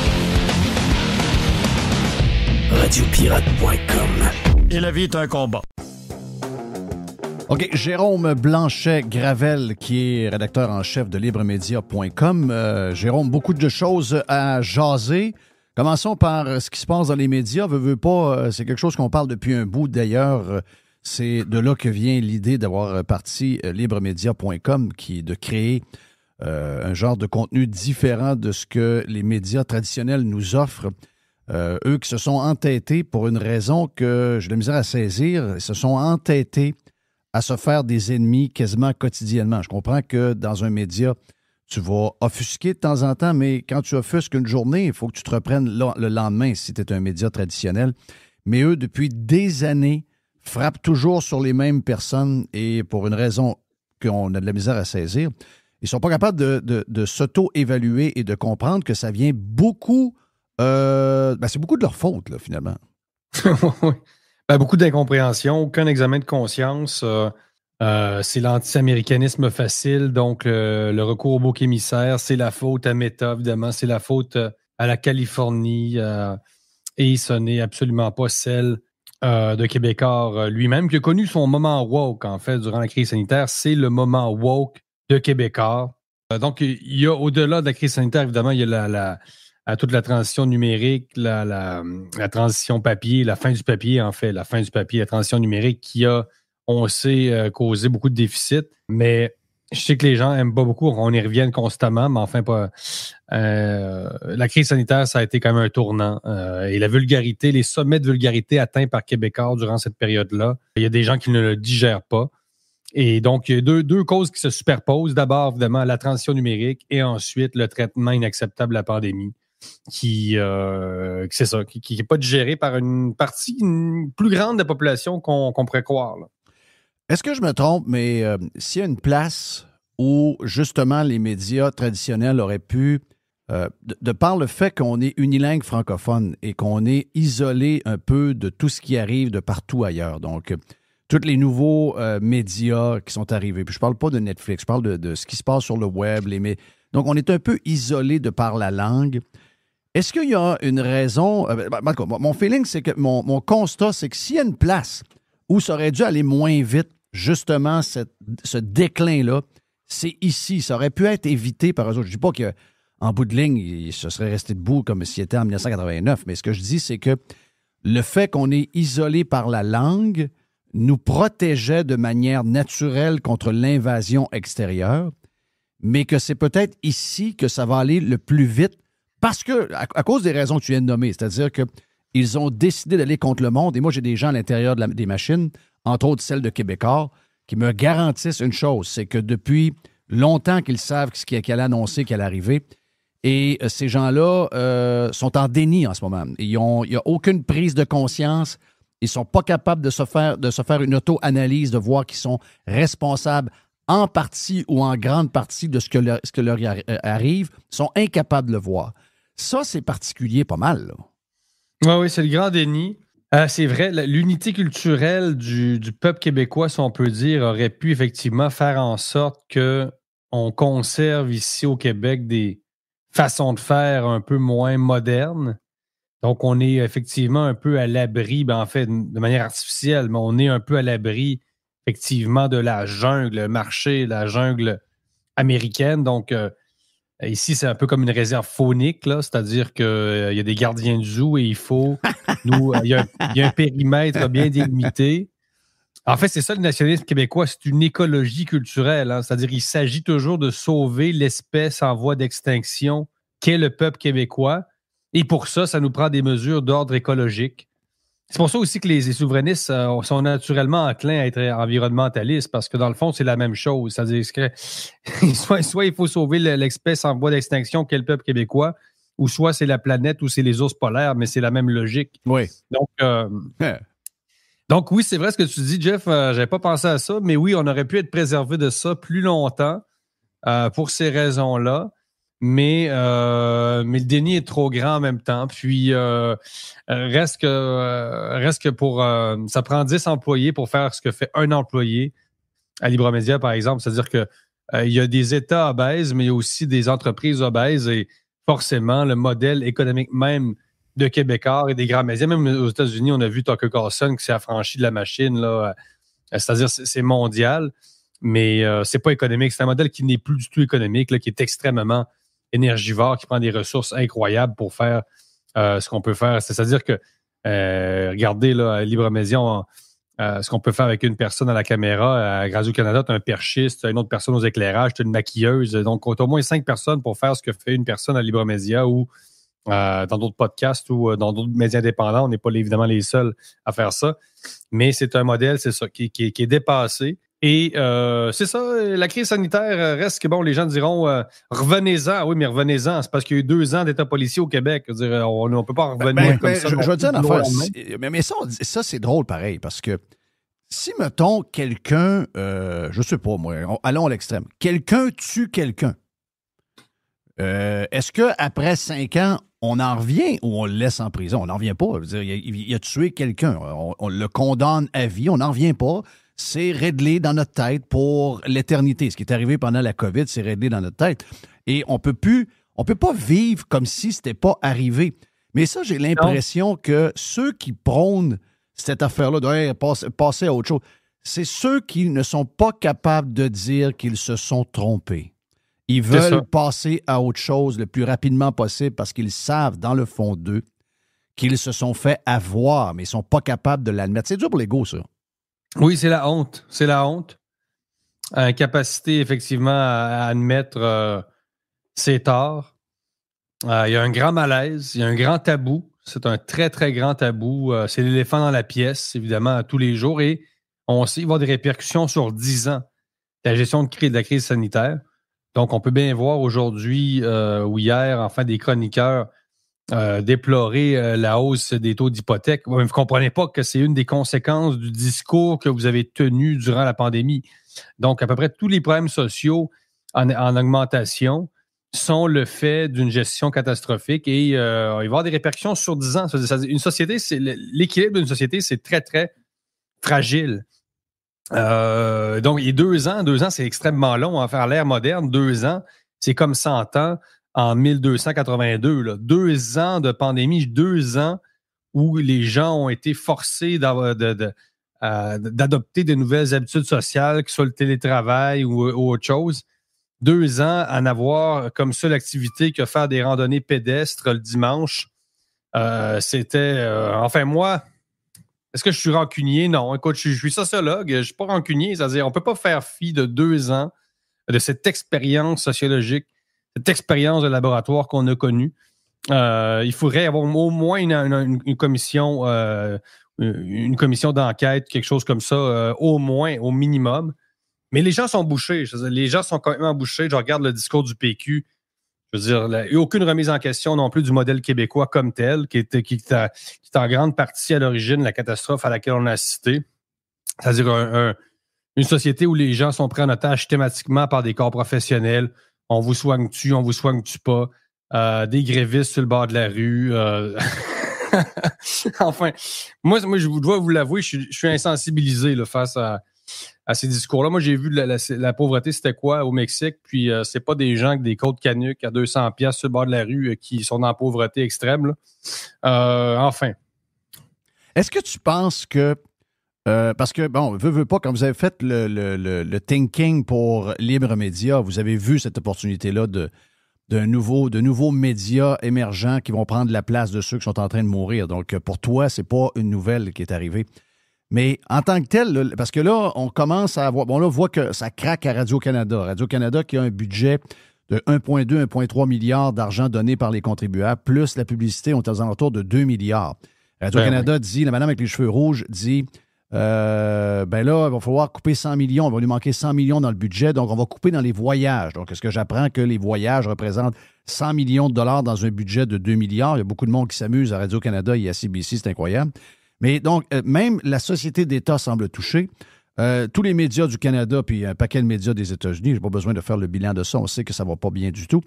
radiopirate.com. Et la vie est un combat. OK, Jérôme Blanchet-Gravel, qui est rédacteur en chef de LibreMédia.com. Euh, Jérôme, beaucoup de choses à jaser. Commençons par euh, ce qui se passe dans les médias. Veux, veux pas, euh, c'est quelque chose qu'on parle depuis un bout d'ailleurs. C'est de là que vient l'idée d'avoir parti LibreMédia.com, qui est de créer un genre de contenu différent de ce que les médias traditionnels nous offrent. Euh, eux qui se sont entêtés pour une raison que je de la misère à saisir, se sont entêtés à se faire des ennemis quasiment quotidiennement. Je comprends que dans un média, tu vas offusquer de temps en temps, mais quand tu offusques une journée, il faut que tu te reprennes le lendemain si tu es un média traditionnel. Mais eux, depuis des années, frappent toujours sur les mêmes personnes et pour une raison qu'on a de la misère à saisir, ils ne sont pas capables de, de s'auto-évaluer et de comprendre que ça vient beaucoup euh, ben c'est beaucoup de leur faute, là, finalement. (laughs) ben, beaucoup d'incompréhension, aucun examen de conscience. Euh, euh, c'est lanti c'est facile, donc le recours au bouc émissaire, c'est la faute à Meta, évidemment, c'est la faute à la Californie, et ce n'est absolument pas celle de Québécois lui-même, qui a connu son moment woke, en fait, durant la crise sanitaire. C'est le moment woke de Québécois. donc, il y a, au-delà de la crise sanitaire, évidemment, il y a la à toute la transition numérique, la, transition papier, la fin du papier, en fait, la fin du papier, la transition numérique qui a, on sait, euh, causé beaucoup de déficits. Mais je sais que les gens n'aiment pas beaucoup, on y revient constamment, mais enfin, pas, euh, la crise sanitaire, ça a été quand même un tournant. Euh, et la vulgarité, les sommets de vulgarité atteints par Québécois durant cette période-là, il y a des gens qui ne le digèrent pas. Et donc, il y a deux causes qui se superposent. D'abord, évidemment, la transition numérique et ensuite le traitement inacceptable de la pandémie qui, n'est euh, c'est qui, pas digéré par une partie plus grande de la population qu'on pourrait croire. Est-ce que je me trompe, mais euh, s'il y a une place où justement les médias traditionnels auraient pu, euh, de, par le fait qu'on est unilingue francophone et qu'on est isolé un peu de tout ce qui arrive de partout ailleurs, donc tous les nouveaux médias qui sont arrivés. Puis je parle pas de Netflix, je parle de, ce qui se passe sur le web. donc, on est un peu isolé de par la langue. Est-ce qu'il y a une raison? Euh, ben, ben, mon feeling, c'est que mon, constat, c'est que s'il y a une place où ça aurait dû aller moins vite, justement, ce déclin-là, c'est ici. Ça aurait pu être évité par eux autres. Je ne dis pas qu'en bout de ligne, il se serait resté debout comme s'il était en 1989, mais ce que je dis, c'est que le fait qu'on est isolé par la langue nous protégeait de manière naturelle contre l'invasion extérieure, mais que c'est peut-être ici que ça va aller le plus vite parce que, à, cause des raisons que tu viens de nommer, c'est-à-dire qu'ils ont décidé d'aller contre le monde. Et moi, j'ai des gens à l'intérieur des machines, entre autres celles de Québécois, qui me garantissent une chose, c'est que depuis longtemps qu'ils savent ce qu'il y a annoncé, qu'elle arrivait. Et euh, ces gens-là euh, sont en déni en ce moment. il n'y a aucune prise de conscience. Ils ne sont pas capables de se faire, de se faire une auto-analyse, de voir qu'ils sont responsables en partie ou en grande partie de ce que ce que leur euh, arrive. Ils sont incapables de le voir. Ça, c'est particulier pas mal. Oui, oui, c'est le grand déni. Euh, c'est vrai, l'unité culturelle du, peuple québécois, si on peut dire, aurait pu effectivement faire en sorte que on conserve ici au Québec des façons de faire un peu moins modernes. Donc, on est effectivement un peu à l'abri, ben, en fait, de manière artificielle, mais on est un peu à l'abri, effectivement, de la jungle, le marché, la jungle américaine. Donc, euh, euh, ici, c'est un peu comme une réserve phonique, c'est-à-dire qu'il euh, y a des gardiens de zoo et il faut. (laughs) Nous, euh, il y, a un périmètre bien délimité. En fait, c'est ça le nationalisme québécois, c'est une écologie culturelle, hein. c'est-à-dire qu'il s'agit toujours de sauver l'espèce en voie d'extinction qu'est le peuple québécois. Et pour ça, ça nous prend des mesures d'ordre écologique. C'est pour ça aussi que les, souverainistes euh, sont naturellement enclins à être environnementalistes, parce que dans le fond, c'est la même chose. C'est-à-dire (laughs) soit, il faut sauver l'espèce en voie d'extinction qu'est le peuple québécois, ou soit c'est la planète ou c'est les ours polaires, mais c'est la même logique. Oui. Donc, euh, (laughs) donc oui, c'est vrai ce que tu dis, Jeff. je euh, J'avais pas pensé à ça, mais oui, on aurait pu être préservé de ça plus longtemps pour ces raisons-là mais euh, mais le déni est trop grand en même temps. Puis euh, reste que euh, reste pour ça prend 10 employés pour faire ce que fait un employé à LibreMedia, par exemple. C'est-à-dire que il y a des États obèses, mais il y a aussi des entreprises obèses et forcément le modèle économique même de Québécois et des grands médias. Même aux États-Unis, on a vu Tucker Carlson qui s'est affranchi de la machine. Là, c'est-à-dire c'est mondial, mais c'est pas économique. C'est un modèle qui n'est plus du tout économique, qui est extrêmement énergivore qui prend des ressources incroyables pour faire euh, ce qu'on peut faire. C'est-à-dire que, euh, regardez, là, Libre Maison, euh, ce qu'on peut faire avec une personne à la caméra, à Radio-Canada, tu as un perchiste, as une autre personne aux éclairages, tu as une maquilleuse. Donc, tu as au moins cinq personnes pour faire ce que fait une personne à Libre Média ou dans d'autres podcasts ou dans d'autres médias indépendants. On n'est pas évidemment les seuls à faire ça. Mais c'est un modèle, c'est ça, qui, est dépassé, et euh, c'est ça, la crise sanitaire euh, reste que, bon, les gens diront, euh, revenez-en. Ah oui, mais revenez-en. C'est parce qu'il y a eu deux ans d'État policier au Québec. on ne peut pas ben, revenir ben, comme ben, ça. Je, dire Mais, ça, c'est drôle pareil, parce que si, mettons, quelqu'un, euh, je sais pas moi, allons à l'extrême, quelqu'un tue quelqu'un, est-ce que après cinq ans, on en revient ou on le laisse en prison? On n'en revient pas. il, a tué quelqu'un. On, on le condamne à vie, on n'en revient pas c'est réglé dans notre tête pour l'éternité. Ce qui est arrivé pendant la COVID, c'est réglé dans notre tête. Et on peut plus, on peut pas vivre comme si c'était pas arrivé. Mais ça, j'ai l'impression que ceux qui prônent cette affaire-là de passer, à autre chose. C'est ceux qui ne sont pas capables de dire qu'ils se sont trompés. Ils veulent passer à autre chose le plus rapidement possible parce qu'ils savent dans le fond d'eux qu'ils se sont fait avoir, mais ils ne sont pas capables de l'admettre. C'est dur pour l'ego, ça. Oui, c'est la honte. C'est la honte. Incapacité, effectivement, à, admettre euh, ses torts. Euh, il y a un grand malaise, il y a un grand tabou. C'est un très, très grand tabou. Euh, c'est l'éléphant dans la pièce, évidemment, tous les jours. Et on sait des répercussions sur 10 ans de la gestion de, de la crise sanitaire. Donc, on peut bien voir aujourd'hui ou hier, enfin, des chroniqueurs euh, déplorer euh, la hausse des taux d'hypothèque. Vous ne comprenez pas que c'est une des conséquences du discours que vous avez tenu durant la pandémie. Donc, à peu près tous les problèmes sociaux en, augmentation sont le fait d'une gestion catastrophique et euh, il va y avoir des répercussions sur 10 ans. Une société, l'équilibre d'une société, c'est très, très fragile. donc, et deux ans, deux ans, c'est extrêmement long. À faire l'ère moderne, deux ans, c'est comme 100 ans en 1282. Deux ans de pandémie, deux ans où les gens ont été forcés euh, d'adopter de, des nouvelles habitudes sociales, que ce soit le télétravail ou, autre chose. Deux ans à n'avoir comme seule activité que faire des randonnées pédestres le dimanche. Euh, c'était. Euh, enfin, moi, est-ce que je suis rancunier? Non. Écoute, je, je suis sociologue, je ne suis pas rancunier. C'est-à-dire, on ne peut pas faire fi de deux ans de cette expérience sociologique cette expérience de laboratoire qu'on a connue. Euh, il faudrait avoir au moins une, commission, euh, une commission d'enquête, quelque chose comme ça, euh, au moins, au minimum. Mais les gens sont bouchés. les gens sont complètement même Je regarde le discours du PQ. Je veux dire, il n'y a aucune remise en question non plus du modèle québécois comme tel, qui est, qui en grande partie à l'origine de la catastrophe à laquelle on a assisté. C'est-à-dire une société où les gens sont pris en otage thématiquement par des corps professionnels, on vous soigne-tu, on vous soigne-tu pas, euh, des grévistes sur le bord de la rue. Euh, (laughs) enfin, moi, je dois vous l'avouer, je, suis insensibilisé face à, ces discours-là. Moi, j'ai vu la, pauvreté, c'était quoi au Mexique, puis ce euh, c'est pas des gens avec des côtes canuques à 200 pièces sur le bord de la rue qui sont en pauvreté extrême. enfin. Est-ce que tu penses que euh, parce que, bon, veux, veux pas, quand vous avez fait le, thinking pour Libre Média, vous avez vu cette opportunité-là de, nouveau, de nouveaux médias émergents qui vont prendre la place de ceux qui sont en train de mourir. Donc, pour toi, c'est pas une nouvelle qui est arrivée. Mais en tant que tel, parce que là, on commence à voir. Bon, là, on voit que ça craque à Radio-Canada. Radio-Canada qui a un budget de 1,2, 1,3 milliards d'argent donné par les contribuables, plus la publicité, on est aux alentours de 2 milliards. Ben Radio-Canada dit, la madame avec les cheveux rouges dit euh, ben là, il va falloir couper 100 millions. Il va lui manquer 100 millions dans le budget. Donc, on va couper dans les voyages. Donc, est-ce que j'apprends que les voyages représentent 100 millions de dollars dans un budget de 2 milliards? Il y a beaucoup de monde qui s'amuse à Radio-Canada et à CBC. C'est incroyable. Mais donc, euh, même la société d'État semble touchée. Euh, tous les médias du Canada, puis un paquet de médias des États-Unis, j'ai pas besoin de faire le bilan de ça, on sait que ça va pas bien du tout.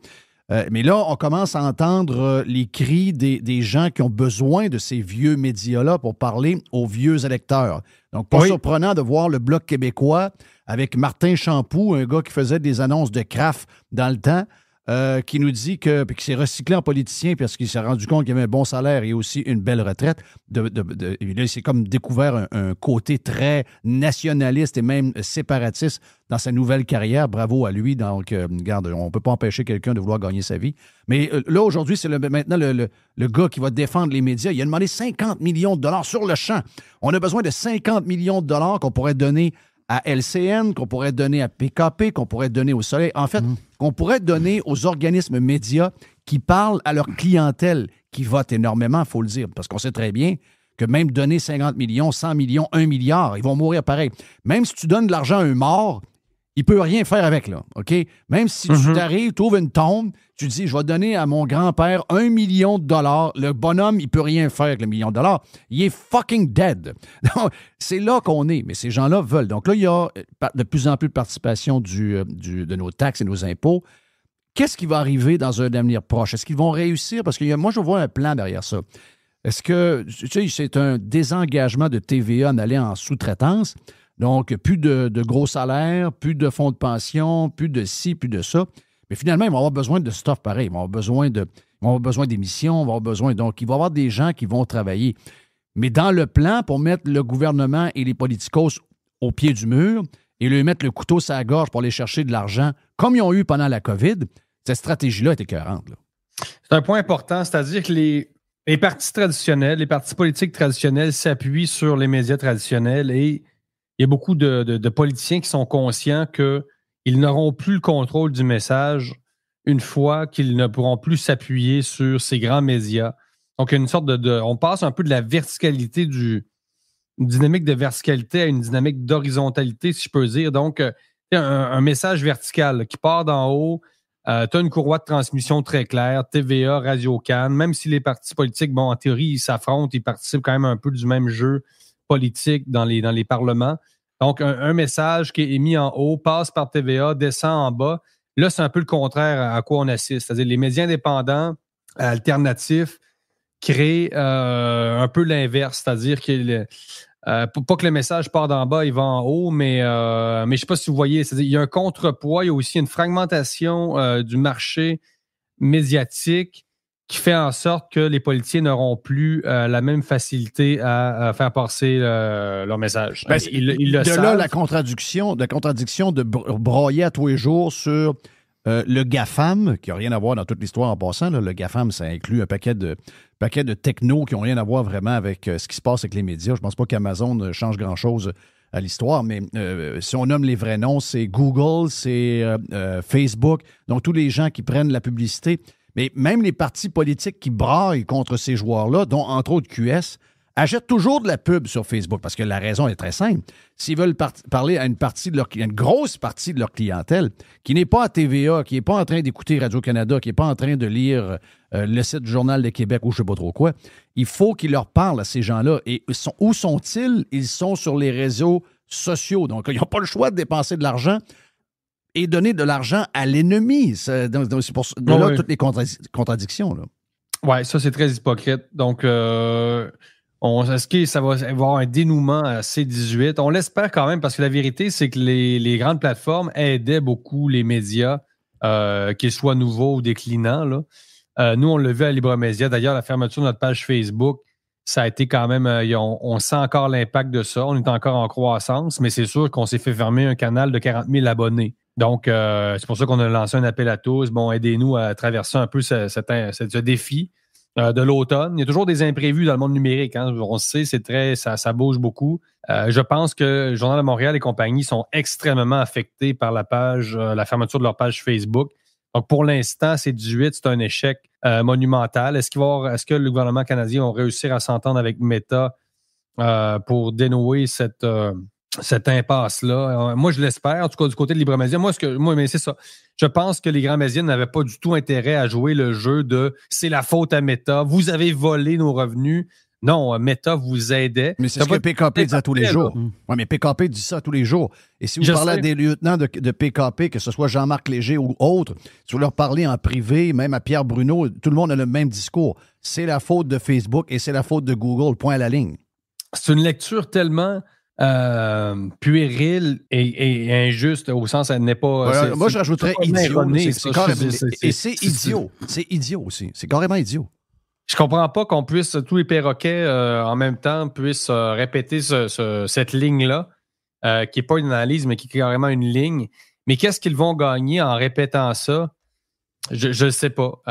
Euh, mais là, on commence à entendre euh, les cris des, gens qui ont besoin de ces vieux médias-là pour parler aux vieux électeurs. Donc, pas surprenant de voir le Bloc québécois avec Martin Champoux, un gars qui faisait des annonces de CRAF dans le temps, euh, qui nous dit que qui s'est recyclé en politicien parce qu'il s'est rendu compte qu'il y avait un bon salaire et aussi une belle retraite. De, il s'est comme découvert un, côté très nationaliste et même séparatiste dans sa nouvelle carrière. Bravo à lui. Donc, euh, on ne peut pas empêcher quelqu'un de vouloir gagner sa vie. Mais euh, là, aujourd'hui, c'est maintenant le, gars qui va défendre les médias. Il a demandé 50 millions de dollars sur le champ. On a besoin de 50 millions de dollars qu'on pourrait donner à LCN, qu'on pourrait donner à PKP, qu'on pourrait donner au Soleil. En fait, mmh. On pourrait donner aux organismes médias qui parlent à leur clientèle, qui vote énormément, il faut le dire, parce qu'on sait très bien que même donner 50 millions, 100 millions, 1 milliard, ils vont mourir pareil. Même si tu donnes de l'argent à un mort, il peut rien faire avec, là, OK? Même si tu mhm. arrives, tu une tombe, tu dis, je vais donner à mon grand-père un million de dollars. Le bonhomme, il peut rien faire avec le million de dollars. Il est fucking dead. (laughs) Donc, c'est là qu'on est, mais ces gens-là veulent. Donc là, il y a euh, de plus en plus de participation euh, de nos taxes et nos impôts. Qu'est-ce qui va arriver dans un avenir proche? Est-ce qu'ils vont réussir? Parce que moi, je vois un plan derrière ça. Est-ce que, c'est un désengagement de TVA en allant en sous-traitance? Donc, plus de, gros salaires, plus de fonds de pension, plus de ci, plus de ça. Mais finalement, ils vont avoir besoin de stuff pareil. Ils vont avoir besoin de, besoin d'émissions, ils vont avoir besoin. Donc, il va y avoir des gens qui vont travailler. Mais dans le plan, pour mettre le gouvernement et les politicos au pied du mur et lui mettre le couteau sur la gorge pour aller chercher de l'argent, comme ils ont eu pendant la COVID, cette stratégie-là était écœurante. C'est un point important, c'est-à-dire que les, les partis traditionnels, les partis politiques traditionnels s'appuient sur les médias traditionnels et il y a beaucoup de, politiciens qui sont conscients qu'ils n'auront plus le contrôle du message une fois qu'ils ne pourront plus s'appuyer sur ces grands médias. Donc, une sorte de, on passe un peu de la verticalité du une dynamique de verticalité à une dynamique d'horizontalité, si je peux dire. Donc, euh, un, un message vertical qui part d'en haut. Euh, tu as une courroie de transmission très claire, TVA, Radio Cannes, même si les partis politiques, bon, en théorie, ils s'affrontent, ils participent quand même un peu du même jeu politique dans les, dans les parlements. Donc, un, message qui est mis en haut, passe par TVA, descend en bas. Là, c'est un peu le contraire à quoi on assiste. C'est-à-dire les médias indépendants, alternatifs, créent euh, un peu l'inverse. C'est-à-dire que euh, pas que le message part d'en bas, il va en haut, mais, euh, mais je ne sais pas si vous voyez, il y a un contrepoids, il y a aussi une fragmentation du marché médiatique qui fait en sorte que les policiers n'auront plus euh, la même facilité à, faire passer euh, leur message. Ben, de là la contradiction, contradiction de broyer à tous les jours sur euh, le GAFAM, qui n'a rien à voir dans toute l'histoire en passant. le GAFAM, ça inclut un paquet de, paquet de techno qui n'ont rien à voir vraiment avec ce qui se passe avec les médias. Je ne pense pas qu'Amazon change grand-chose à l'histoire, mais si on nomme les vrais noms, c'est Google, c'est Facebook, donc tous les gens qui prennent la publicité. Mais même les partis politiques qui braillent contre ces joueurs-là, dont entre autres QS, achètent toujours de la pub sur Facebook parce que la raison est très simple. S'ils veulent parler à une partie de leur une grosse partie de leur clientèle qui n'est pas à TVA, qui n'est pas en train d'écouter Radio-Canada, qui n'est pas en train de lire euh, le site du Journal de Québec ou je ne sais pas trop quoi, il faut qu'ils leur parlent à ces gens-là. Et où sont-ils? Ils sont sur les réseaux sociaux. Donc, ils n'ont pas le choix de dépenser de l'argent et donner de l'argent à l'ennemi. C'est pour ah là toutes les contradictions. Oui, Ouais, ça, c'est très hypocrite. Donc, euh, est-ce que ça va avoir un dénouement à C18? On l'espère quand même parce que la vérité, c'est que les, grandes plateformes aidaient beaucoup les médias, euh, qu'ils soient nouveaux ou déclinants. Euh, nous, on le vu à LibreMédia. D'ailleurs, la fermeture de notre page Facebook, ça a été quand même. on, on, sent encore l'impact de ça. On est encore en croissance, mais c'est sûr qu'on s'est fait fermer un canal de 40 000 abonnés. Donc, euh, c'est pour ça qu'on a lancé un appel à tous. Bon, aidez-nous à traverser un peu ce, défi euh, de l'automne. Il y a toujours des imprévus dans le monde numérique. Hein. On sait, c'est très, ça, ça, bouge beaucoup. Euh, je pense que le Journal de Montréal et compagnie sont extrêmement affectés par la page, la fermeture de leur page Facebook. Donc, pour l'instant, c'est 18, c'est un échec monumental. Est-ce qu'il va est-ce que le gouvernement canadien va réussir à s'entendre avec Meta pour dénouer cette cette impasse-là. Euh, moi, je l'espère, en tout cas du côté de libre Moi, moi, mais c'est ça. Je pense que les grands médias n'avaient pas du tout intérêt à jouer le jeu de c'est la faute à Meta, vous avez volé nos revenus. Non, euh, Meta vous aidait. Mais c'est ce que PKP dit à tous les jours. Oui, mais PKP dit ça tous les jours. Et si vous parlez à des lieutenants de, de, PKP, que ce soit Jean-Marc Léger ou autre, si vous leur parlez en privé, même à Pierre Bruno, tout le monde a le même discours. C'est la faute de Facebook et c'est la faute de Google, point à la ligne. C'est une lecture tellement euh, puéril et, injuste au sens elle n'est pas. moi, je rajouterais idiot. et c'est idiot. C'est idiot aussi. C'est carrément idiot. Je comprends pas qu'on puisse, tous les perroquets euh, en même temps, puissent euh, répéter cette ligne-là, qui n'est pas une analyse, mais qui est carrément une ligne. Mais qu'est-ce qu'ils vont gagner en répétant ça? Je ne sais pas.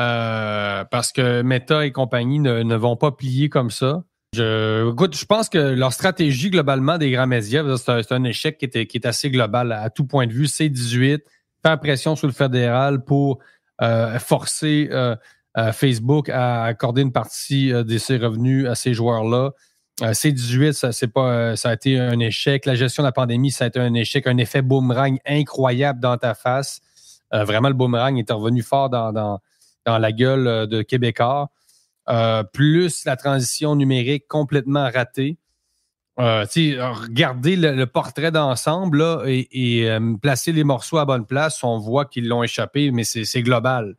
parce que Meta et compagnie ne vont pas plier comme ça. Je, je pense que leur stratégie globalement des grands médias, c'est un, échec qui, est assez global à, tout point de vue. C18, faire pression sur le fédéral pour euh, forcer euh, euh, Facebook à accorder une partie de ses revenus à ces joueurs-là. C18, ça, a été un échec. La gestion de la pandémie, ça a été un échec, un effet boomerang incroyable dans ta face. vraiment, le boomerang est revenu fort dans, dans la gueule de Québécois. Euh, plus la transition numérique complètement ratée. Euh, regardez le, portrait d'ensemble et, euh, placer les morceaux à bonne place, on voit qu'ils l'ont échappé, mais c'est global.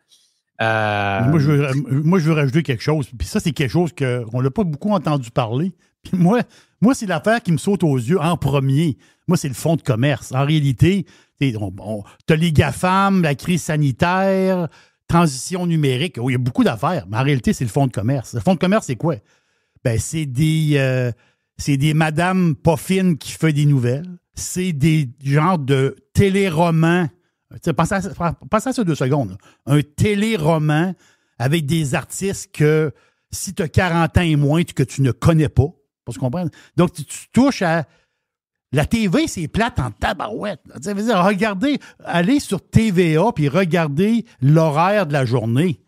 Euh, moi je, veux, rajouter quelque chose. ça, c'est quelque chose qu'on n'a pas beaucoup entendu parler. moi, moi c'est l'affaire qui me saute aux yeux en premier. Moi, c'est le fonds de commerce. En réalité, tu as les GAFAM, la crise sanitaire, transition numérique. Oh, il y a beaucoup d'affaires, mais en réalité, c'est le fonds de commerce. Le fonds de commerce, c'est quoi? Ben, c'est des, euh, c'est des madames pas qui font des nouvelles. C'est des genres de téléromans. Euh, pensez à, ça à ça deux secondes. Un téléroman avec des artistes que si tu as 40 ans et moins que tu ne connais pas. Pour se comprendre. Donc, tu touches à la TV, c'est plate en tabarouette. Dire, regardez, aller sur TVA puis regardez l'horaire de la journée.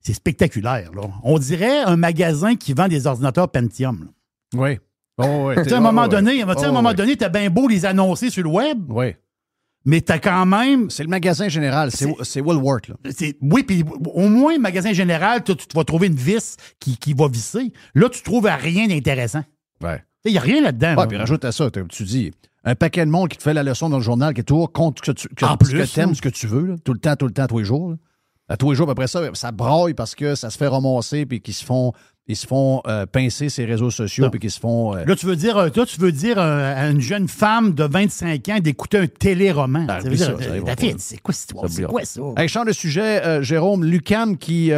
C'est spectaculaire. Là. On dirait un magasin qui vend des ordinateurs Pentium. Oui. Oh, ouais, à un moment oh, donné, à un oh, moment donné, t'as bien beau les annoncer sur le web. Oui. Mais t'as quand même. C'est le magasin général, c'est Woolworth. Là. Oui, puis au moins, magasin général, tu, vas trouver une vis qui, va visser. Là, tu trouves rien d'intéressant. Oui. Il n'y a rien là-dedans. rajoute à ça, tu dis, un paquet de monde qui te fait la leçon dans le journal, qui est toujours contre que tu, ce que tu aimes, ce que tu veux, tout le temps, tout le temps, tous les jours. À tous les jours, après ça, ça braille parce que ça se fait ramasser puis qu'ils se font ils se font euh, pincer ces réseaux sociaux puis qu'ils se font. Euh, là, tu veux dire, euh, tu veux dire à une jeune femme de 25 ans d'écouter un téléroman. Ah, c'est quoi cette histoire? C'est quoi ça? change de sujet, Jérôme Lucam qui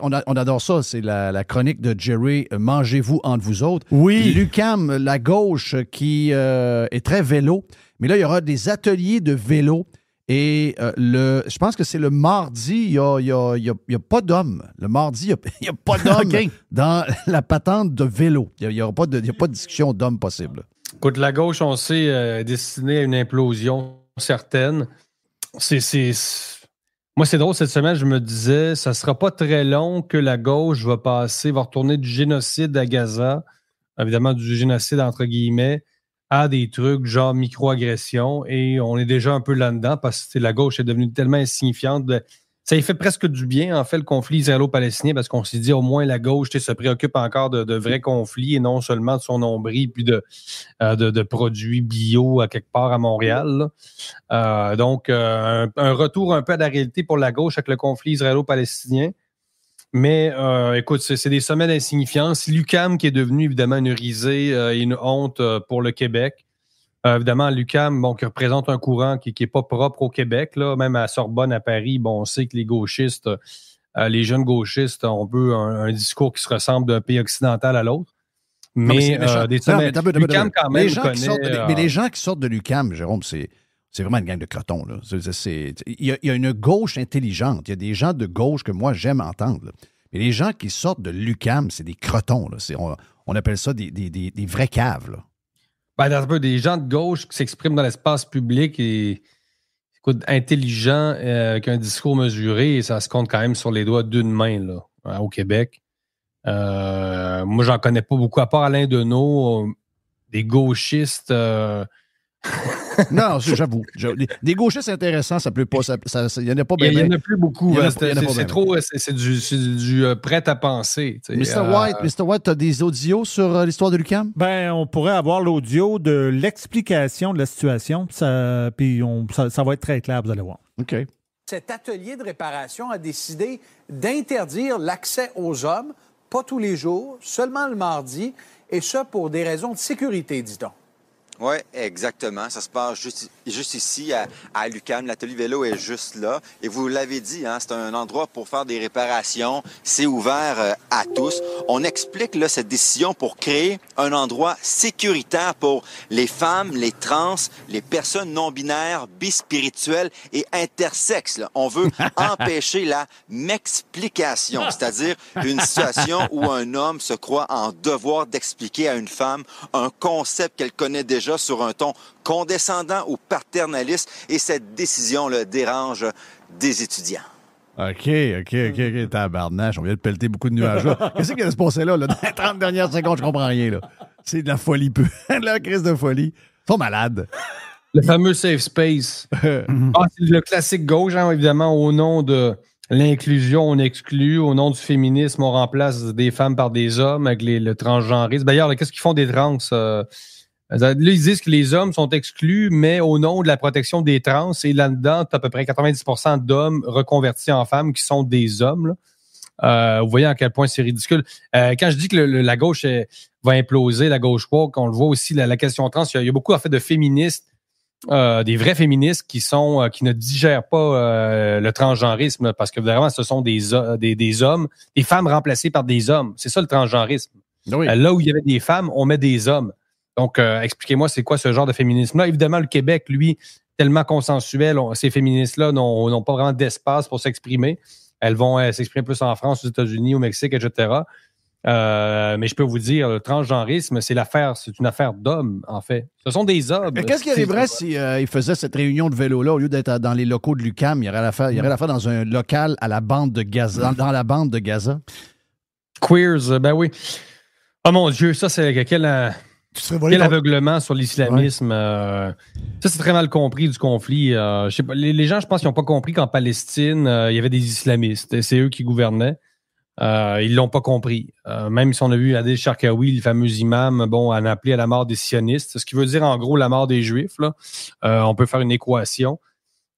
on, adore ça. C'est la, chronique de Jerry euh, Mangez-vous entre vous autres. Oui. Lucam, la gauche, euh, qui euh, est très vélo. Mais là, il y aura des ateliers de vélo. Et le, je pense que c'est le mardi, il n'y a, y a, pas d'homme. Le mardi, il n'y a, pas (laughs) d'homme dans la patente de vélo. Il n'y a, pas de discussion d'homme possible. Écoute, la gauche, on sait, est destinée à une implosion certaine. C'est moi, c'est drôle, cette semaine, je me disais, ça ne sera pas très long que la gauche va passer, va retourner du génocide à Gaza, évidemment du génocide entre guillemets, à des trucs genre microagression. Et on est déjà un peu là-dedans parce que la gauche est devenue tellement insignifiante. De, ça y fait presque du bien, en fait, le conflit israélo-palestinien, parce qu'on s'est dit au moins la gauche se préoccupe encore de, de, vrais conflits et non seulement de son nombril puis de, euh, de, produits bio à quelque part à Montréal. Euh, donc, euh, un, retour un peu à la réalité pour la gauche avec le conflit israélo-palestinien. Mais écoute, c'est des sommets d'insignifiance. Lucam qui est devenu évidemment une risée et une honte pour le Québec. Euh, évidemment, l'UCAM, bon, qui représente un courant qui n'est pas propre au Québec, là, même à Sorbonne, à Paris, bon, on sait que les gauchistes, euh, les jeunes gauchistes ont peu un, discours qui se ressemble d'un pays occidental à l'autre. Mais, des quand même. Les gens, qui sortent de, mais euh, les gens qui sortent de l'UCAM, Jérôme, c'est. C'est vraiment une gang de crotons. il, y a, une gauche intelligente. Il y a des gens de gauche que moi, j'aime entendre. Mais les gens qui sortent de l'UCAM, c'est des crotons. On, on, appelle ça des, des vrais caves. Là. Ben, peu des gens de gauche qui s'expriment dans l'espace public et intelligent, intelligents, qui euh, un discours mesuré, ça se compte quand même sur les doigts d'une main là, hein, au Québec. Euh, moi, j'en connais pas beaucoup, à part Alain Deneau, euh, des gauchistes (laughs) non, j'avoue. Des c'est intéressants, ça ne pas. Ça, en a pas bien. Il n'y en a plus beaucoup. Hein. C'est trop. Euh, c'est du, du euh, prêt à penser. Mr. Euh, White, Mr. White, tu as des audios sur l'histoire de Lucam? Ben, on pourrait avoir l'audio de l'explication de la situation. Ça, puis on, ça, va être très clair, vous allez voir. OK. Cet atelier de réparation a décidé d'interdire l'accès aux hommes, pas tous les jours, seulement le mardi, et ça pour des raisons de sécurité, dit-on. Oui, exactement. Ça se passe juste, juste ici, à, à l'UCAM. L'atelier vélo est juste là. Et vous l'avez dit, hein, c'est un endroit pour faire des réparations. C'est ouvert euh, à tous. On explique là, cette décision pour créer un endroit sécuritaire pour les femmes, les trans, les personnes non-binaires, bispirituelles et intersexes. On veut (laughs) empêcher la m'explication, c'est-à-dire une situation où un homme se croit en devoir d'expliquer à une femme un concept qu'elle connaît déjà sur un ton condescendant ou paternaliste et cette décision le dérange des étudiants. OK, OK, OK, tabarnache, on vient de pelleter beaucoup de nuages là. (laughs) Qu'est-ce qui a se passer là, là, dans les 30 dernières secondes, je comprends rien là. C'est de la folie de (laughs) la crise de folie. Ils sont malades. Le fameux safe space. (laughs) Ah, le classique gauche, hein, évidemment, au nom de l'inclusion, on exclut. Au nom du féminisme, on remplace des femmes par des hommes avec le transgenrisme. D'ailleurs, qu'est-ce qu'ils font des trans? Euh, Là, ils disent que les hommes sont exclus, mais au nom de la protection des trans, et là-dedans, tu as à peu près 90 d'hommes reconvertis en femmes qui sont des hommes. Euh, vous voyez à quel point c'est ridicule. Euh, quand je dis que la gauche va imploser, la gauche woke, on le voit aussi, la, question trans, il y, a, beaucoup en fait de féministes, euh, des vrais féministes qui sont qui ne digèrent pas le transgenrisme parce que vraiment ce sont des, des, hommes, des femmes remplacées par des hommes. C'est ça le transgenrisme. là où il y avait des femmes, on met des hommes. Donc, euh, expliquez-moi, c'est quoi ce genre de féminisme-là? Évidemment, le Québec, lui, tellement consensuel, ces féministes-là n'ont pas vraiment d'espace pour s'exprimer. Elles vont euh, s'exprimer plus en France, aux États-Unis, au Mexique, etc. Euh, mais je peux vous dire, le transgenrisme, c'est l'affaire, c'est une affaire d'hommes, en fait. Ce sont des hommes. Mais qu'est-ce qui arriverait s'ils faisaient cette réunion de vélo-là, au lieu d'être dans les locaux de l'UCAM, il y aurait la fin, il y la dans un local à la bande de Gaza, dans, la bande de Gaza? Queers, ben oui. Oh mon Dieu, ça, c'est quel. Quel aveuglement sur l'islamisme. Euh, ça, c'est très mal compris du conflit. Euh, les, gens, je pense, ils n'ont pas compris qu'en Palestine, euh, il y avait des islamistes. C'est eux qui gouvernaient. ils ne l'ont pas compris. même si on a vu Adel Sharkawi, le fameux imam, bon, en appeler à la mort des sionistes, ce qui veut dire en gros la mort des juifs. on peut faire une équation.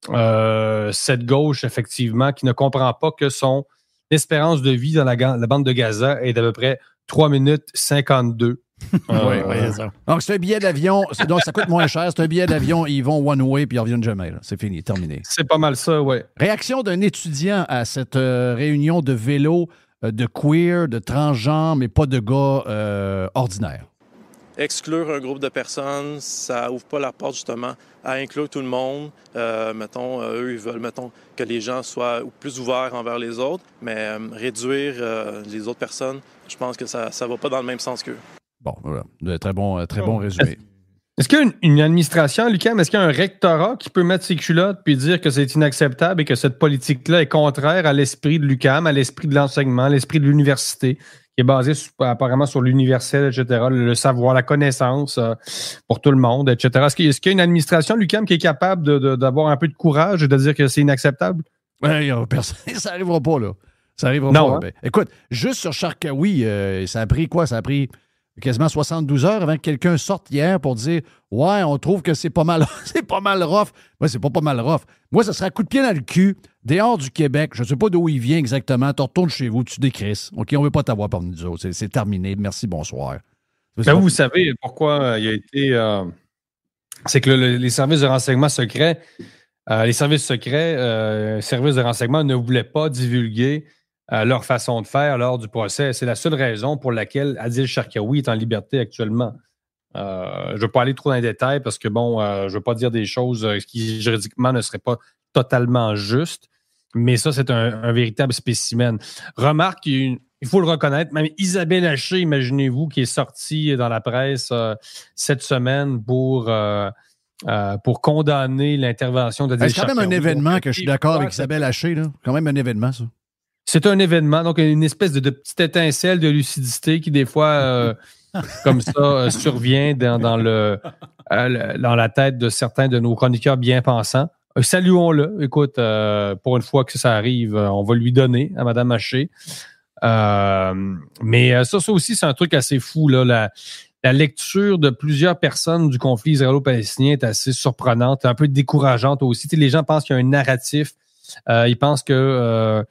cette gauche, effectivement, qui ne comprend pas que son espérance de vie dans la, la bande de Gaza est d'à peu près 3 minutes 52 euh, oui, ça. Donc, c'est un billet d'avion. Donc, ça coûte moins cher. C'est un billet d'avion. Ils vont one way puis ils reviennent jamais. C'est fini, terminé. C'est pas mal ça, oui. Réaction d'un étudiant à cette euh, réunion de vélo, euh, de queer, de transgenre, mais pas de gars euh, ordinaires. Exclure un groupe de personnes, ça ouvre pas la porte justement à inclure tout le monde. mettons, eux, ils veulent mettons, que les gens soient plus ouverts envers les autres, mais réduire les autres personnes, je pense que ça ne va pas dans le même sens qu'eux. Bon, voilà. Très bon, euh, très oh. bon résumé. Est-ce qu'il y a une, administration, Lucam, est-ce qu'il y a un rectorat qui peut mettre ses culottes puis dire que c'est inacceptable et que cette politique-là est contraire à l'esprit de l'UCAM, à l'esprit de l'enseignement, à l'esprit de l'université, qui est basé apparemment sur l'universel, etc., le, savoir, la connaissance euh, pour tout le monde, etc. Est-ce qu'il, y a une administration, l'UCAM, qui est capable d'avoir un peu de courage et de dire que c'est inacceptable? Ouais, personne, (laughs) ça n'arrivera pas, là. Ça n'arrivera pas. Hein? Ben, écoute, juste sur Charkaoui, oui, euh, ça a pris quoi? Ça a pris quasiment 72 heures avant que quelqu'un sorte hier pour dire Ouais, on trouve que c'est pas mal, (laughs) c'est pas mal rough. Moi, c'est pas pas mal rough. Moi, ça serait coup de pied dans le cul, dehors du Québec. Je sais pas d'où il vient exactement. Tu retournes chez vous, tu décris. OK, on veut pas t'avoir parmi nous autres. C'est terminé. Merci, bonsoir. Ben, vous, savez pourquoi euh, il a été. Euh, c'est que les services de renseignement secrets, euh, les services secrets, euh, services de renseignement ne voulaient pas divulguer euh, leur façon de faire lors du procès. C'est la seule raison pour laquelle Adil Sharkawi est en liberté actuellement. Euh, je ne veux pas aller trop dans les détails parce que, bon, euh, je ne veux pas dire des choses qui juridiquement ne seraient pas totalement justes, mais ça, c'est un, véritable spécimen. Remarque, il, faut le reconnaître, même Isabelle Haché, imaginez-vous, qui est sortie dans la presse cette semaine pour. pour condamner l'intervention de C'est quand même un événement que je suis d'accord avec Isabelle Haché. Là. Quand même un événement, ça c'est un événement, donc une espèce de, petite étincelle de lucidité qui, des fois, euh, (laughs) comme ça, euh, survient dans, euh, le, dans la tête de certains de nos chroniqueurs bien pensants. Saluons-le. Écoute, pour une fois que ça arrive, on va lui donner à Madame Haché. mais ça, ça aussi, c'est un truc assez fou. Là, la, lecture de plusieurs personnes du conflit israélo-palestinien est assez surprenante, un peu décourageante aussi. les gens pensent qu'il y a un narratif euh, il pense que euh,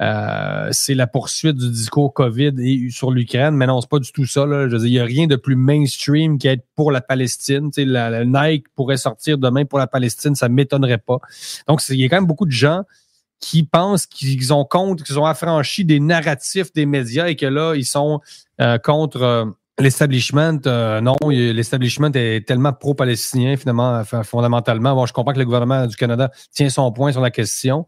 euh, c'est la poursuite du discours COVID et, sur l'Ukraine, mais non, c'est pas du tout ça. Là. Je veux il n'y a rien de plus mainstream qu'être pour la Palestine. Tu la, Nike pourrait sortir demain pour la Palestine, ça m'étonnerait pas. Donc, il y a quand même beaucoup de gens qui pensent qu'ils ont contre, qu'ils ont affranchi des narratifs des médias et que là, ils sont euh, contre l'establishment, euh, non, l'establishment est tellement pro-palestinien, finalement, euh, fondamentalement. Bon, je comprends que le gouvernement du Canada tient son point sur la question,